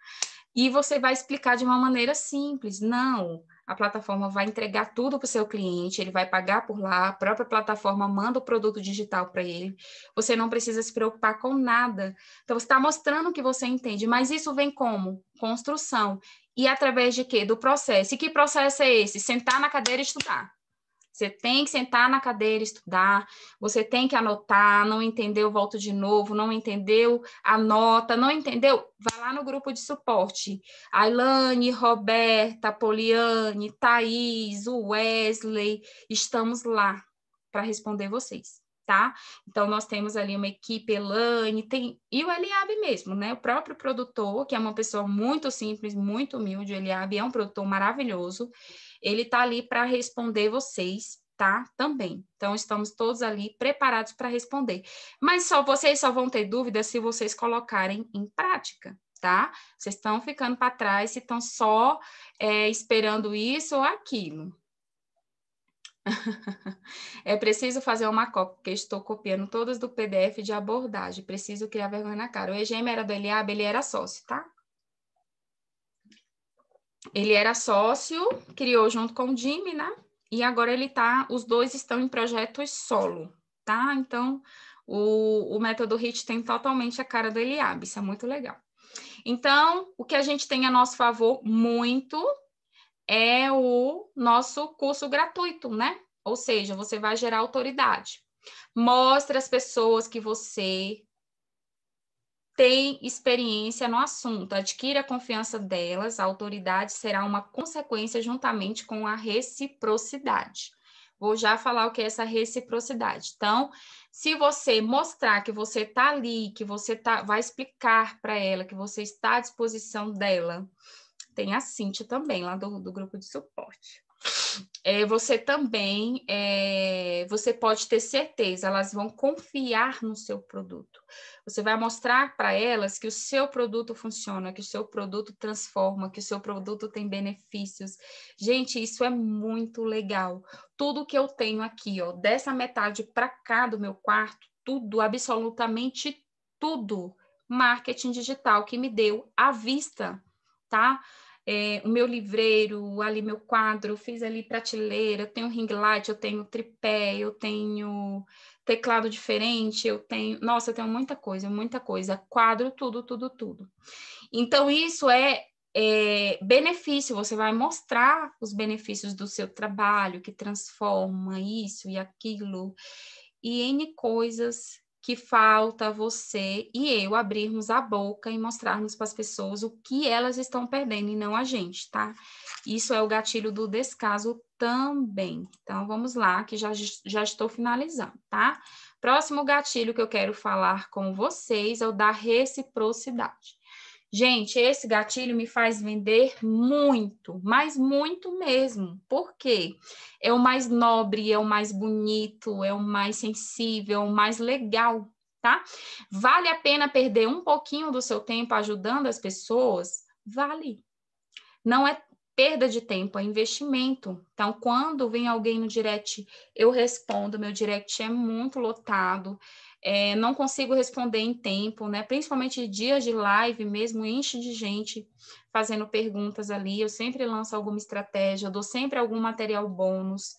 E você vai explicar de uma maneira simples, não, a plataforma vai entregar tudo para o seu cliente, ele vai pagar por lá, a própria plataforma manda o produto digital para ele. Você não precisa se preocupar com nada. Então, você está mostrando que você entende, mas isso vem como? Construção. E através de quê? Do processo. E que processo é esse? Sentar na cadeira e estudar. Você tem que sentar na cadeira e estudar, você tem que anotar, não entendeu, Volto de novo, não entendeu, anota, não entendeu, vai lá no grupo de suporte. Ailane, Roberta, Poliane, Thaís, o Wesley, estamos lá para responder vocês tá? Então, nós temos ali uma equipe, Elane, tem, e o Eliabe mesmo, né? O próprio produtor, que é uma pessoa muito simples, muito humilde, o Eliabe é um produtor maravilhoso, ele tá ali para responder vocês, tá? Também. Então, estamos todos ali preparados para responder. Mas só vocês só vão ter dúvidas se vocês colocarem em prática, tá? Vocês estão ficando para trás, e estão só é, esperando isso ou aquilo. é preciso fazer uma cópia, porque estou copiando todas do PDF de abordagem. Preciso criar vergonha na cara. O EGM era do Eliab, ele era sócio, tá? Ele era sócio, criou junto com o Jimmy, né? E agora ele tá, os dois estão em projetos solo, tá? Então, o, o método HIT tem totalmente a cara do Eliab, isso é muito legal. Então, o que a gente tem a nosso favor muito é o nosso curso gratuito, né? Ou seja, você vai gerar autoridade. Mostre às pessoas que você tem experiência no assunto, adquira a confiança delas, a autoridade será uma consequência juntamente com a reciprocidade. Vou já falar o que é essa reciprocidade. Então, se você mostrar que você está ali, que você tá, vai explicar para ela, que você está à disposição dela, tem a Cintia também, lá do, do grupo de suporte. É, você também, é, você pode ter certeza, elas vão confiar no seu produto. Você vai mostrar para elas que o seu produto funciona, que o seu produto transforma, que o seu produto tem benefícios. Gente, isso é muito legal. Tudo que eu tenho aqui, ó, dessa metade para cá do meu quarto, tudo, absolutamente tudo, marketing digital que me deu à vista, tá? é, o meu livreiro, ali meu quadro, fiz ali prateleira, eu tenho ring light, eu tenho tripé, eu tenho teclado diferente, eu tenho, nossa, eu tenho muita coisa, muita coisa, quadro, tudo, tudo, tudo. Então isso é é, benefício, você vai mostrar os benefícios do seu trabalho, que transforma isso e aquilo, e N coisas que falta você e eu abrirmos a boca e mostrarmos para as pessoas o que elas estão perdendo e não a gente, tá? Isso é o gatilho do descaso também. Então, vamos lá, que já, já estou finalizando, tá? Próximo gatilho que eu quero falar com vocês é o da reciprocidade. Gente, esse gatilho me faz vender muito, mas muito mesmo. Por quê? É o mais nobre, é o mais bonito, é o mais sensível, é o mais legal, tá? Vale a pena perder um pouquinho do seu tempo ajudando as pessoas? Vale. Não é perda de tempo, é investimento. Então, quando vem alguém no direct, eu respondo, meu direct é muito lotado é, não consigo responder em tempo, né? Principalmente dias de live mesmo, enche de gente fazendo perguntas ali. Eu sempre lanço alguma estratégia, dou sempre algum material bônus.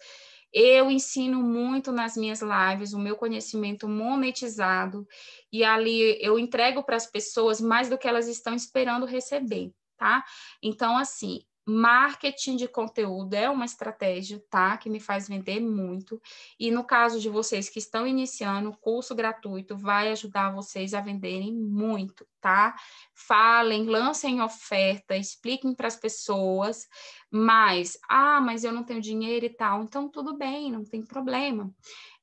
Eu ensino muito nas minhas lives o meu conhecimento monetizado e ali eu entrego para as pessoas mais do que elas estão esperando receber, tá? Então, assim, Marketing de conteúdo é uma estratégia, tá? Que me faz vender muito. E no caso de vocês que estão iniciando, o curso gratuito vai ajudar vocês a venderem muito, tá? Falem, lancem oferta, expliquem para as pessoas. Mas, ah, mas eu não tenho dinheiro e tal. Então, tudo bem, não tem problema.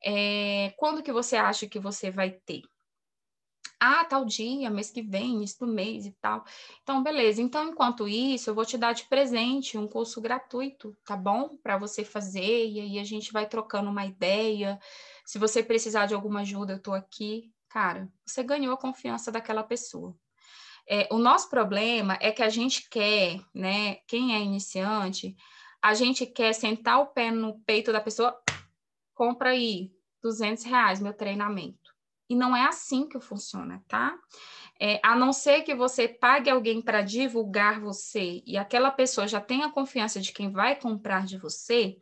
É, quando que você acha que você vai ter? Ah, tal dia, mês que vem, isso do mês e tal. Então, beleza. Então, enquanto isso, eu vou te dar de presente um curso gratuito, tá bom? Para você fazer, e aí a gente vai trocando uma ideia. Se você precisar de alguma ajuda, eu tô aqui. Cara, você ganhou a confiança daquela pessoa. É, o nosso problema é que a gente quer, né? Quem é iniciante, a gente quer sentar o pé no peito da pessoa, compra aí, 200 reais meu treinamento. E não é assim que funciona, tá? É, a não ser que você pague alguém para divulgar você e aquela pessoa já tenha confiança de quem vai comprar de você,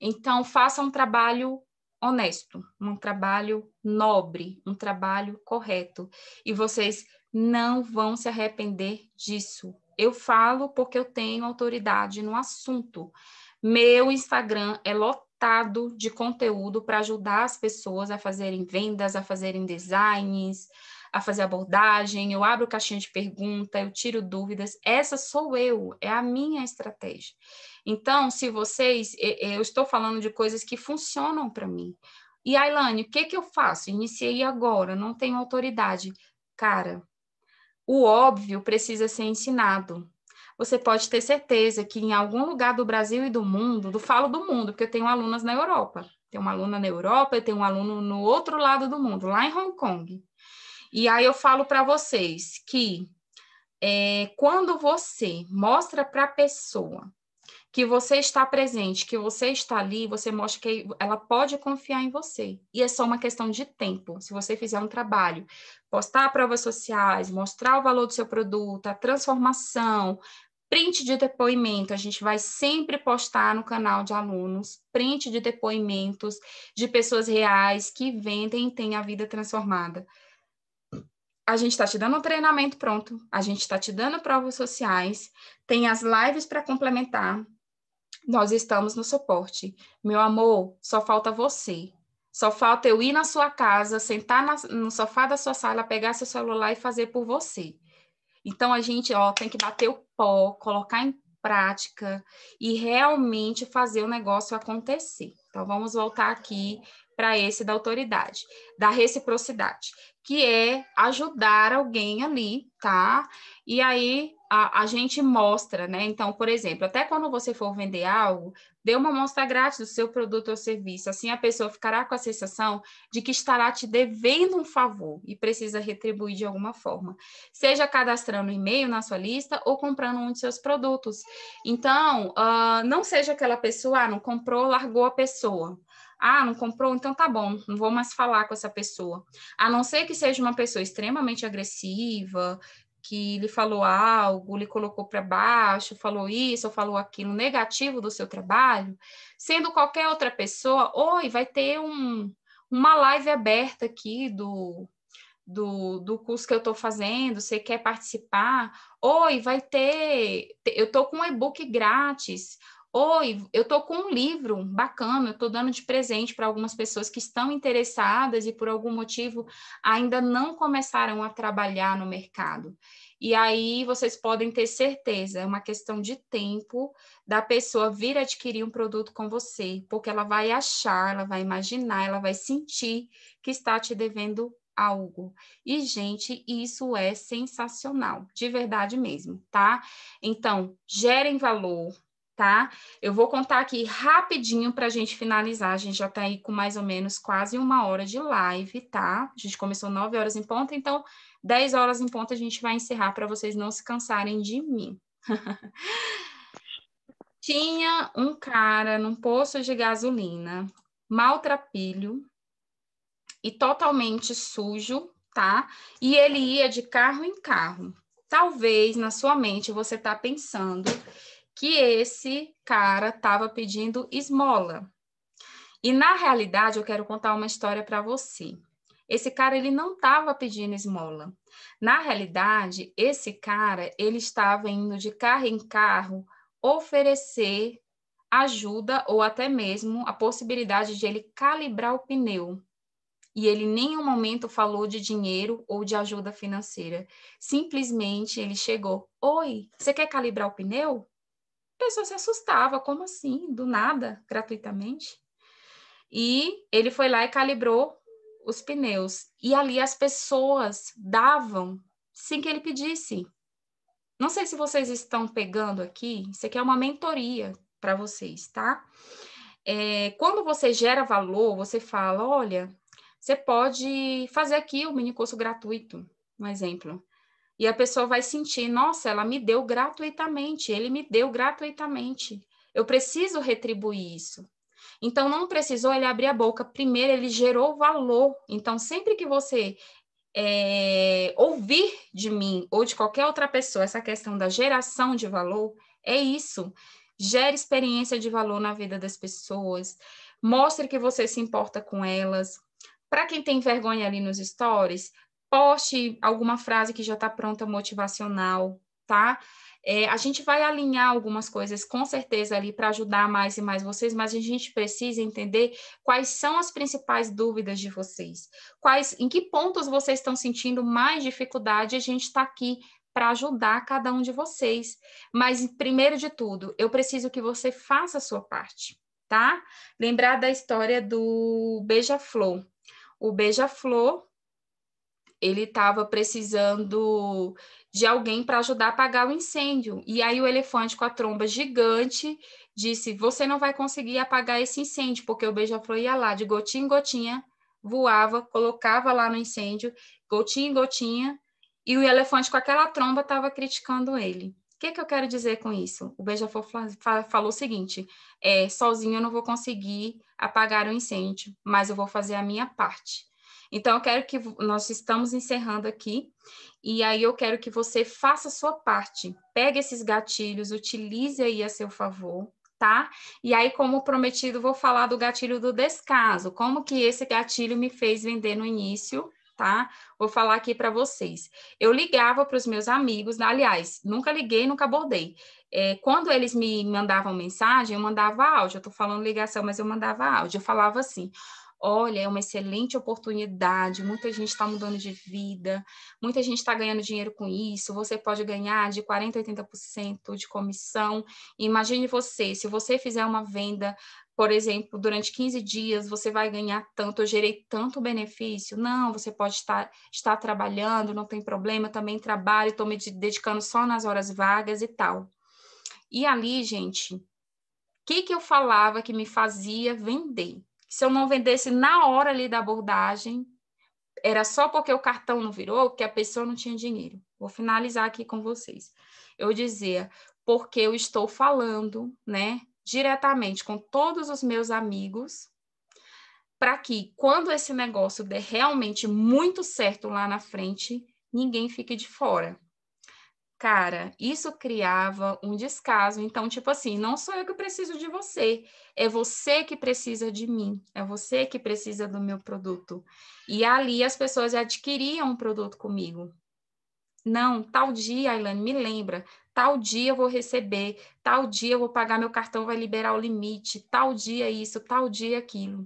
então faça um trabalho honesto, um trabalho nobre, um trabalho correto. E vocês não vão se arrepender disso. Eu falo porque eu tenho autoridade no assunto. Meu Instagram é lotado lotado de conteúdo para ajudar as pessoas a fazerem vendas, a fazerem designs, a fazer abordagem. Eu abro caixinha de pergunta, eu tiro dúvidas. Essa sou eu, é a minha estratégia. Então, se vocês, eu estou falando de coisas que funcionam para mim. E Ailane, o que, que eu faço? Iniciei agora, não tenho autoridade. Cara, o óbvio precisa ser ensinado você pode ter certeza que em algum lugar do Brasil e do mundo, do falo do mundo, porque eu tenho alunas na Europa, tem uma aluna na Europa, e tenho um aluno no outro lado do mundo, lá em Hong Kong. E aí eu falo para vocês que é, quando você mostra para a pessoa que você está presente, que você está ali, você mostra que ela pode confiar em você. E é só uma questão de tempo. Se você fizer um trabalho, postar provas sociais, mostrar o valor do seu produto, a transformação, Print de depoimento, a gente vai sempre postar no canal de alunos print de depoimentos de pessoas reais que vendem e têm a vida transformada. A gente está te dando um treinamento pronto, a gente está te dando provas sociais, tem as lives para complementar. Nós estamos no suporte. Meu amor, só falta você. Só falta eu ir na sua casa, sentar na, no sofá da sua sala, pegar seu celular e fazer por você. Então a gente, ó, tem que bater o pó, colocar em prática e realmente fazer o negócio acontecer. Então, vamos voltar aqui para esse da autoridade, da reciprocidade, que é ajudar alguém ali, tá? E aí a, a, gente mostra, né? Então, por exemplo, até quando você for vender algo, dê uma amostra grátis do seu produto ou serviço. Assim a pessoa ficará com a sensação de que estará te devendo um favor e precisa retribuir de alguma forma. Seja cadastrando e-mail na sua lista ou comprando um de seus produtos. Então, uh, não seja aquela pessoa, ah, não comprou, largou a pessoa. Ah, não comprou? Então tá bom, não vou mais falar com essa pessoa. A não ser que seja uma pessoa extremamente agressiva, que lhe falou algo, lhe colocou para baixo, falou isso ou falou aquilo negativo do seu trabalho, sendo qualquer outra pessoa, oi, vai ter um, uma live aberta aqui do, do, do curso que eu estou fazendo, você quer participar? Oi, vai ter, eu estou com um e-book grátis, Oi, eu tô com um livro bacana, eu tô dando de presente para algumas pessoas que estão interessadas e por algum motivo ainda não começaram a trabalhar no mercado. E aí vocês podem ter certeza, é uma questão de tempo da pessoa vir adquirir um produto com você, porque ela vai achar, ela vai imaginar, ela vai sentir que está te devendo algo. E, gente, isso é sensacional, de verdade mesmo, tá? Então, gerem valor, tá? Eu vou contar aqui rapidinho para a gente finalizar. A gente já está aí com mais ou menos quase uma hora de live, tá? A gente começou 9 horas em ponta, então 10 horas em ponta a gente vai encerrar para vocês não se cansarem de mim. Tinha um cara num poço de gasolina, maltrapilho e totalmente sujo, tá? E ele ia de carro em carro. Talvez na sua mente você está pensando que esse cara estava pedindo esmola. E na realidade, eu quero contar uma história para você. Esse cara ele não estava pedindo esmola. Na realidade, esse cara ele estava indo de carro em carro oferecer ajuda ou até mesmo a possibilidade de ele calibrar o pneu. E ele em nenhum momento falou de dinheiro ou de ajuda financeira. Simplesmente ele chegou: "Oi, você quer calibrar o pneu?" pessoa se assustava, como assim? Do nada, gratuitamente? E ele foi lá e calibrou os pneus. E ali as pessoas davam sem que ele pedisse. Não sei se vocês estão pegando aqui, isso aqui é uma mentoria para vocês, tá? É, quando você gera valor, você fala: olha, você pode fazer aqui o um mini curso gratuito, um exemplo. E a pessoa vai sentir, nossa, ela me deu gratuitamente, ele me deu gratuitamente. Eu preciso retribuir isso. Então não precisou ele abrir a boca. Primeiro ele gerou valor. Então sempre que você é, ouvir de mim ou de qualquer outra pessoa essa questão da geração de valor é isso. Gere experiência de valor na vida das pessoas. Mostre que você se importa com elas. Para quem tem vergonha ali nos stories, poste alguma frase que já está pronta motivacional, tá? É, a gente vai alinhar algumas coisas com certeza ali para ajudar mais e mais vocês, mas a gente precisa entender quais são as principais dúvidas de vocês, quais, em que pontos vocês estão sentindo mais dificuldade. A gente está aqui para ajudar cada um de vocês. Mas primeiro de tudo, eu preciso que você faça a sua parte, tá? Lembrar da história do beija-flor. O beija-flor ele estava precisando de alguém para ajudar a apagar o incêndio. E aí o elefante com a tromba gigante disse: "Você não vai conseguir apagar esse incêndio, porque o beija-flor ia lá de gotinha em gotinha, voava, colocava lá no incêndio, gotinha em gotinha, e o elefante com aquela tromba estava criticando ele. O que, que eu quero dizer com isso? O beija-flor falou o seguinte: é, sozinho eu não vou conseguir apagar o incêndio, mas eu vou fazer a minha parte. Então, eu quero que nós estamos encerrando aqui, e aí eu quero que você faça a sua parte. Pegue esses gatilhos, utilize aí a seu favor, tá? E aí, como prometido, vou falar do gatilho do descaso, como que esse gatilho me fez vender no início, tá? Vou falar aqui para vocês. Eu ligava para os meus amigos, aliás, nunca liguei, nunca abordei. É, quando eles me mandavam mensagem, eu mandava áudio. Eu tô falando ligação, mas eu mandava áudio. Eu falava assim: Olha, é uma excelente oportunidade. Muita gente está mudando de vida, muita gente está ganhando dinheiro com isso. Você pode ganhar de 40% a 80% de comissão. Imagine você, se você fizer uma venda por exemplo, durante 15 dias você vai ganhar tanto, eu gerei tanto benefício. Não, você pode estar, estar trabalhando, não tem problema, também trabalho, estou me dedicando só nas horas vagas e tal. E ali, gente, o que, que eu falava que me fazia vender? se eu não vendesse na hora ali da abordagem, era só porque o cartão não virou que a pessoa não tinha dinheiro. Vou finalizar aqui com vocês. Eu dizia, porque eu estou falando, né, diretamente com todos os meus amigos, para que quando esse negócio der realmente muito certo lá na frente, ninguém fique de fora. Cara, isso criava um descaso. Então, tipo assim, não sou eu que preciso de você, é você que precisa de mim, é você que precisa do meu produto. E ali as pessoas adquiriam um produto comigo. Não, tal dia, Ailane, me lembra, tal dia eu vou receber, tal dia eu vou pagar meu cartão, vai liberar o limite, tal dia isso, tal dia aquilo.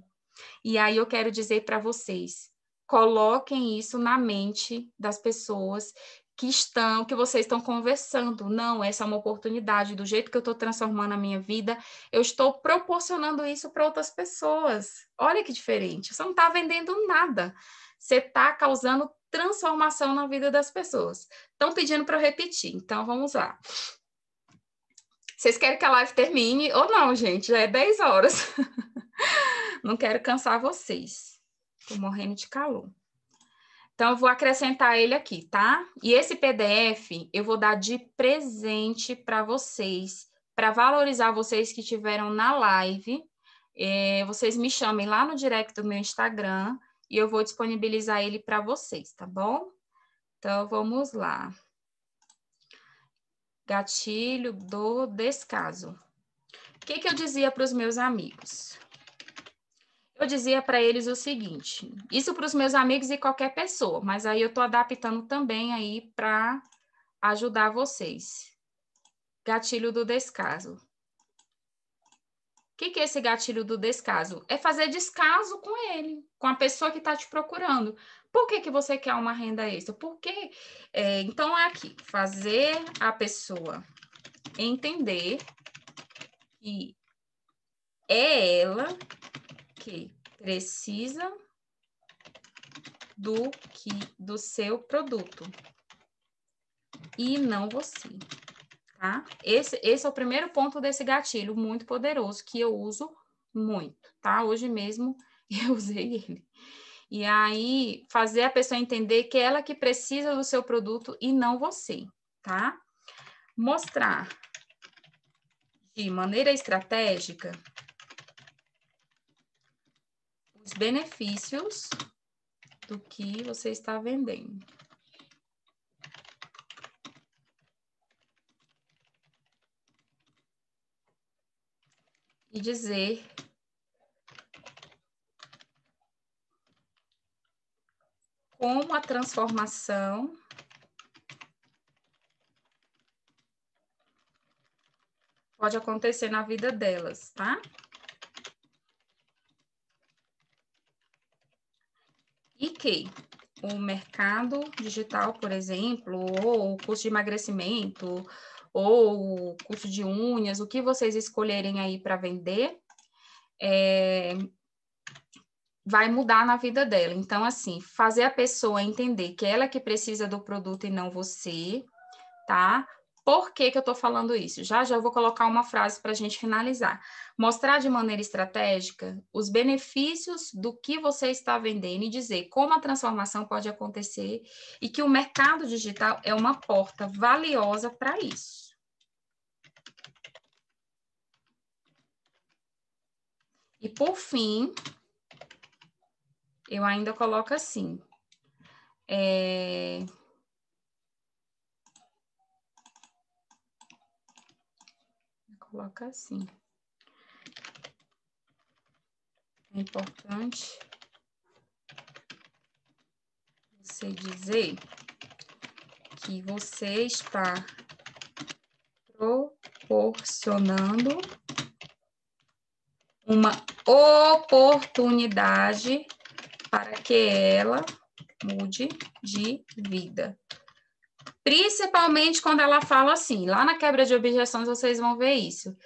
E aí eu quero dizer para vocês, coloquem isso na mente das pessoas que estão, que vocês estão conversando. Não, essa é uma oportunidade. Do jeito que eu estou transformando a minha vida, eu estou proporcionando isso para outras pessoas. Olha que diferente. Você não está vendendo nada. Você está causando transformação na vida das pessoas. Estão pedindo para eu repetir, então vamos lá. Vocês querem que a live termine ou não, gente? Já é 10 horas. não quero cansar vocês. Estou morrendo de calor. Então, eu vou acrescentar ele aqui, tá? E esse PDF eu vou dar de presente para vocês, para valorizar vocês que tiveram na live. É, vocês me chamem lá no direct do meu Instagram e eu vou disponibilizar ele para vocês, tá bom? Então, vamos lá. Gatilho do descaso. O que, que eu dizia para os meus amigos? eu dizia para eles o seguinte: isso para os meus amigos e qualquer pessoa, mas aí eu estou adaptando também aí para ajudar vocês. Gatilho do descaso. O que, que é esse gatilho do descaso? É fazer descaso com ele, com a pessoa que está te procurando. Por que, que você quer uma renda extra? Por quê? É, então, é aqui, fazer a pessoa entender que é ela que precisa do que do seu produto e não você, tá? Esse, esse é o primeiro ponto desse gatilho muito poderoso que eu uso muito, tá? Hoje mesmo eu usei ele. E aí fazer a pessoa entender que é ela que precisa do seu produto e não você, tá? Mostrar de maneira estratégica benefícios do que você está vendendo. E dizer como a transformação pode acontecer na vida delas, tá? que o mercado digital, por exemplo, ou o curso de emagrecimento, ou o curso de unhas, o que vocês escolherem aí para vender, é, vai mudar na vida dela. Então, assim, fazer a pessoa entender que ela é que precisa do produto e não você, tá? Por que, que eu estou falando isso? Já já eu vou colocar uma frase para a gente finalizar. Mostrar de maneira estratégica os benefícios do que você está vendendo e dizer como a transformação pode acontecer e que o mercado digital é uma porta valiosa para isso. E por fim, eu ainda coloco assim. É... coloca assim. É importante você dizer que você está proporcionando uma oportunidade para que ela mude de vida. Principalmente quando ela fala assim, lá na quebra de objeções vocês vão ver isso,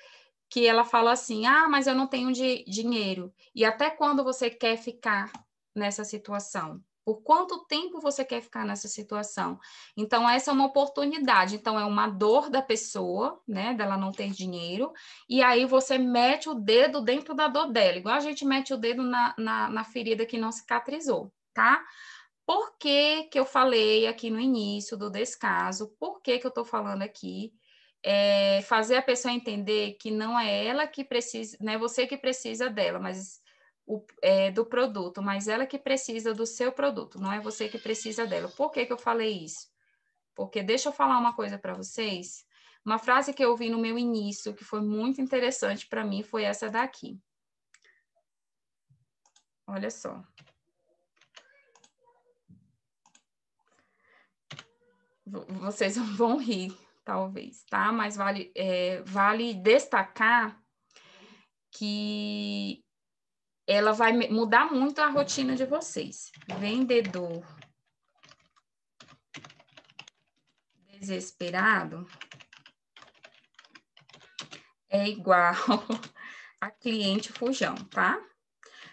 que ela fala assim: "Ah, mas eu não tenho di dinheiro". E até quando você quer ficar nessa situação? Por quanto tempo você quer ficar nessa situação? Então, essa é uma oportunidade. Então, é uma dor da pessoa, né? Dela não ter dinheiro. E aí você mete o dedo dentro da dor dela, igual a gente mete o dedo na, na, na ferida que não cicatrizou, tá? Por que, que eu falei aqui no início do descaso? Por que, que eu estou falando aqui? É fazer a pessoa entender que não é ela que precisa, não é você que precisa dela, mas o, é, do produto, mas ela que precisa do seu produto, não é você que precisa dela. Por que, que eu falei isso? Porque deixa eu falar uma coisa para vocês. Uma frase que eu ouvi no meu início, que foi muito interessante para mim, foi essa daqui. Olha só. vocês vão rir, talvez, tá? Mas vale, é, vale destacar que ela vai mudar muito a rotina de vocês. Vendedor desesperado é igual a cliente fujão, tá?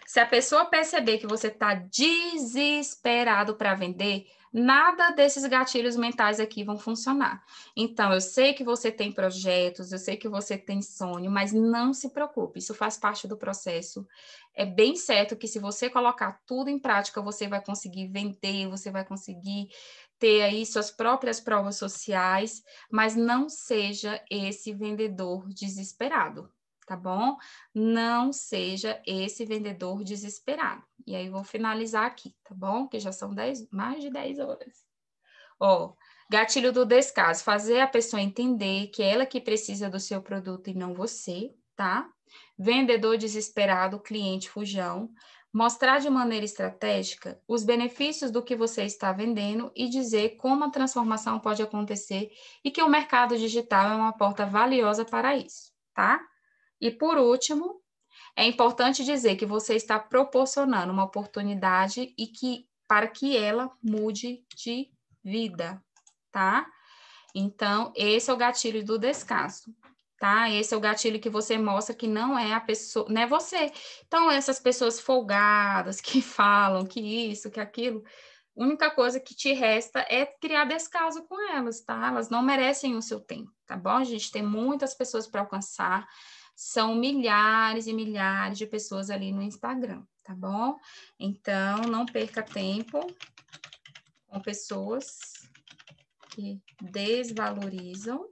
Se a pessoa perceber que você está desesperado para vender, nada desses gatilhos mentais aqui vão funcionar. Então, eu sei que você tem projetos, eu sei que você tem sonho, mas não se preocupe, isso faz parte do processo. É bem certo que se você colocar tudo em prática, você vai conseguir vender, você vai conseguir ter aí suas próprias provas sociais, mas não seja esse vendedor desesperado tá bom? Não seja esse vendedor desesperado. E aí vou finalizar aqui, tá bom? Que já são dez mais de 10 horas. Ó, gatilho do descaso, fazer a pessoa entender que é ela que precisa do seu produto e não você, tá? Vendedor desesperado, cliente fujão. Mostrar de maneira estratégica os benefícios do que você está vendendo e dizer como a transformação pode acontecer e que o mercado digital é uma porta valiosa para isso, tá? E por último, é importante dizer que você está proporcionando uma oportunidade e que para que ela mude de vida, tá? Então, esse é o gatilho do descanso, tá? Esse é o gatilho que você mostra que não é a pessoa, não é você. Então, essas pessoas folgadas que falam que isso, que aquilo, única coisa que te resta é criar descaso com elas, tá? Elas não merecem o seu tempo, tá bom? A gente tem muitas pessoas para alcançar são milhares e milhares de pessoas ali no Instagram, tá bom? Então, não perca tempo com pessoas que desvalorizam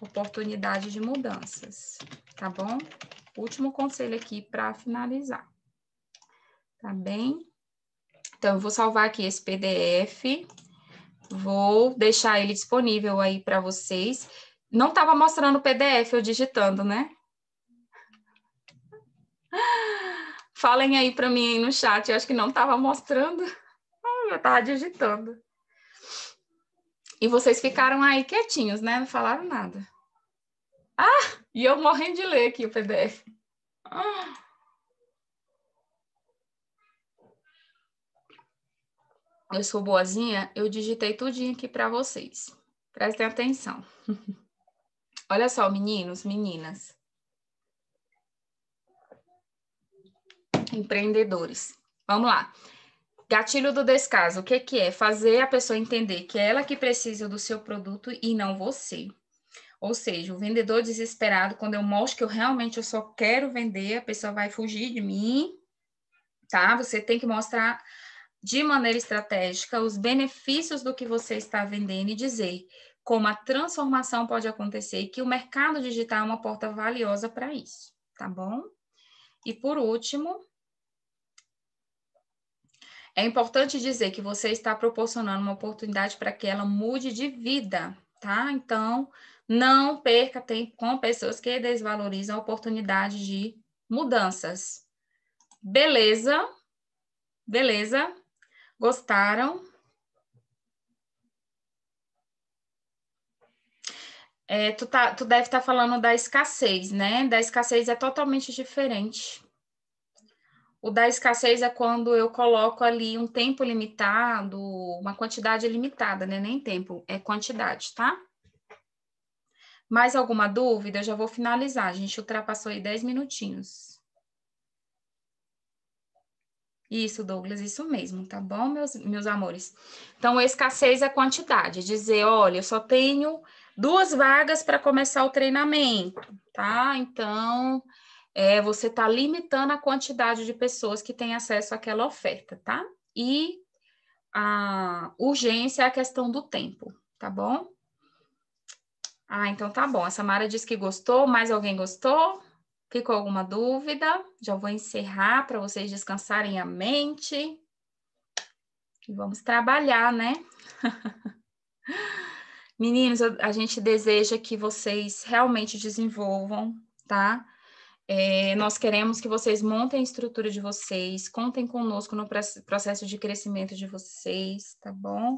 oportunidade de mudanças, tá bom? Último conselho aqui para finalizar, tá bem? Então, eu vou salvar aqui esse PDF, vou deixar ele disponível aí para vocês. Não estava mostrando o PDF, eu digitando, né? Falem aí para mim aí no chat, eu acho que não estava mostrando. Ah, eu estava digitando. E vocês ficaram aí quietinhos, né? Não falaram nada. Ah, e eu morrendo de ler aqui o PDF. Ah. Eu sou boazinha, eu digitei tudinho aqui para vocês. Prestem atenção. Olha só, meninos, meninas. Empreendedores. Vamos lá. Gatilho do descaso, o que, que é? Fazer a pessoa entender que é ela que precisa do seu produto e não você. Ou seja, o vendedor desesperado, quando eu mostro que eu realmente eu só quero vender, a pessoa vai fugir de mim, tá? Você tem que mostrar de maneira estratégica os benefícios do que você está vendendo e dizer como a transformação pode acontecer e que o mercado digital é uma porta valiosa para isso, tá bom? E por último, é importante dizer que você está proporcionando uma oportunidade para que ela mude de vida, tá? Então, não perca tempo com pessoas que desvalorizam a oportunidade de mudanças. Beleza? Beleza? Gostaram? É, tu, tá, tu deve estar tá falando da escassez, né? Da escassez é totalmente diferente. O da escassez é quando eu coloco ali um tempo limitado, uma quantidade limitada, né? Nem tempo, é quantidade, tá? Mais alguma dúvida? Eu já vou finalizar. A gente ultrapassou aí 10 minutinhos. Isso, Douglas, isso mesmo, tá bom, meus, meus amores? Então, escassez é quantidade. Dizer, olha, eu só tenho Duas vagas para começar o treinamento, tá? Então, é, você está limitando a quantidade de pessoas que têm acesso àquela oferta, tá? E a urgência é a questão do tempo, tá bom? Ah, então tá bom. A Samara disse que gostou. Mais alguém gostou? Ficou alguma dúvida? Já vou encerrar para vocês descansarem a mente. E vamos trabalhar, né? Meninos, a gente deseja que vocês realmente desenvolvam, tá? É, nós queremos que vocês montem a estrutura de vocês, contem conosco no processo de crescimento de vocês, tá bom?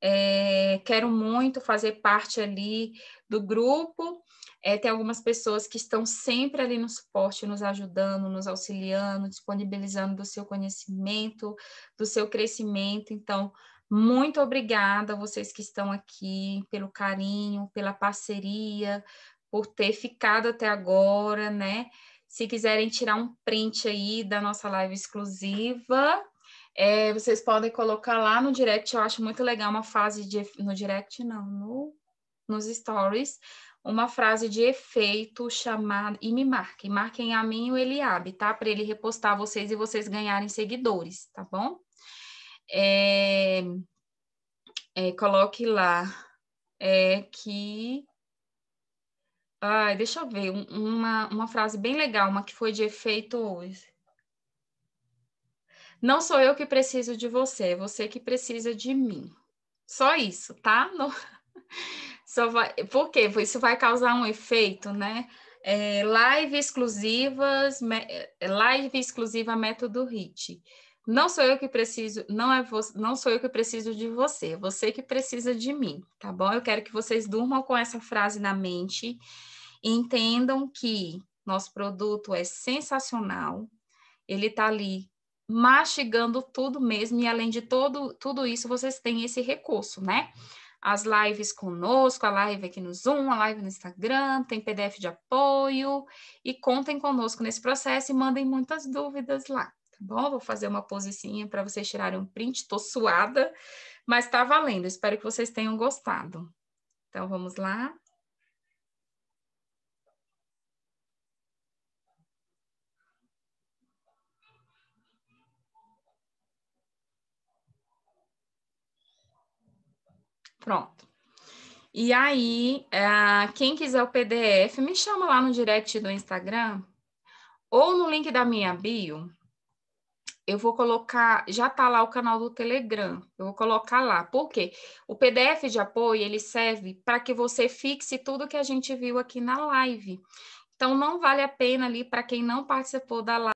É, quero muito fazer parte ali do grupo. É, tem algumas pessoas que estão sempre ali no suporte, nos ajudando, nos auxiliando, disponibilizando do seu conhecimento, do seu crescimento. Então, muito obrigada a vocês que estão aqui pelo carinho, pela parceria, por ter ficado até agora, né? Se quiserem tirar um print aí da nossa live exclusiva, é, vocês podem colocar lá no direct. Eu acho muito legal uma frase de no direct, não, no, nos stories, uma frase de efeito chamada e me marquem, marquem a mim o Eliabe, tá? Para ele repostar vocês e vocês ganharem seguidores, tá bom? é, é, coloque lá é que. Ai, deixa eu ver, uma, uma frase bem legal, uma que foi de efeito hoje. Não sou eu que preciso de você, é você que precisa de mim. Só isso, tá? Só vai... Por quê? Isso vai causar um efeito, né? É, live exclusivas, me... É, live exclusiva método HIT. Não sou eu que preciso, não é você, não sou eu que preciso de você, você que precisa de mim, tá bom? Eu quero que vocês durmam com essa frase na mente e entendam que nosso produto é sensacional. Ele tá ali mastigando tudo mesmo e além de todo tudo isso vocês têm esse recurso, né? As lives conosco, a live aqui no Zoom, a live no Instagram, tem PDF de apoio e contem conosco nesse processo e mandem muitas dúvidas lá. Tá bom? Vou fazer uma posezinha para vocês tirarem um print. Tô suada, mas tá valendo. Espero que vocês tenham gostado. Então vamos lá. Pronto. E aí, eh, quem quiser o PDF, me chama lá no direct do Instagram ou no link da minha bio, eu vou colocar, já está lá o canal do Telegram, eu vou colocar lá. Por quê? O PDF de apoio, ele serve para que você fixe tudo que a gente viu aqui na live. Então, não vale a pena ali para quem não participou da live.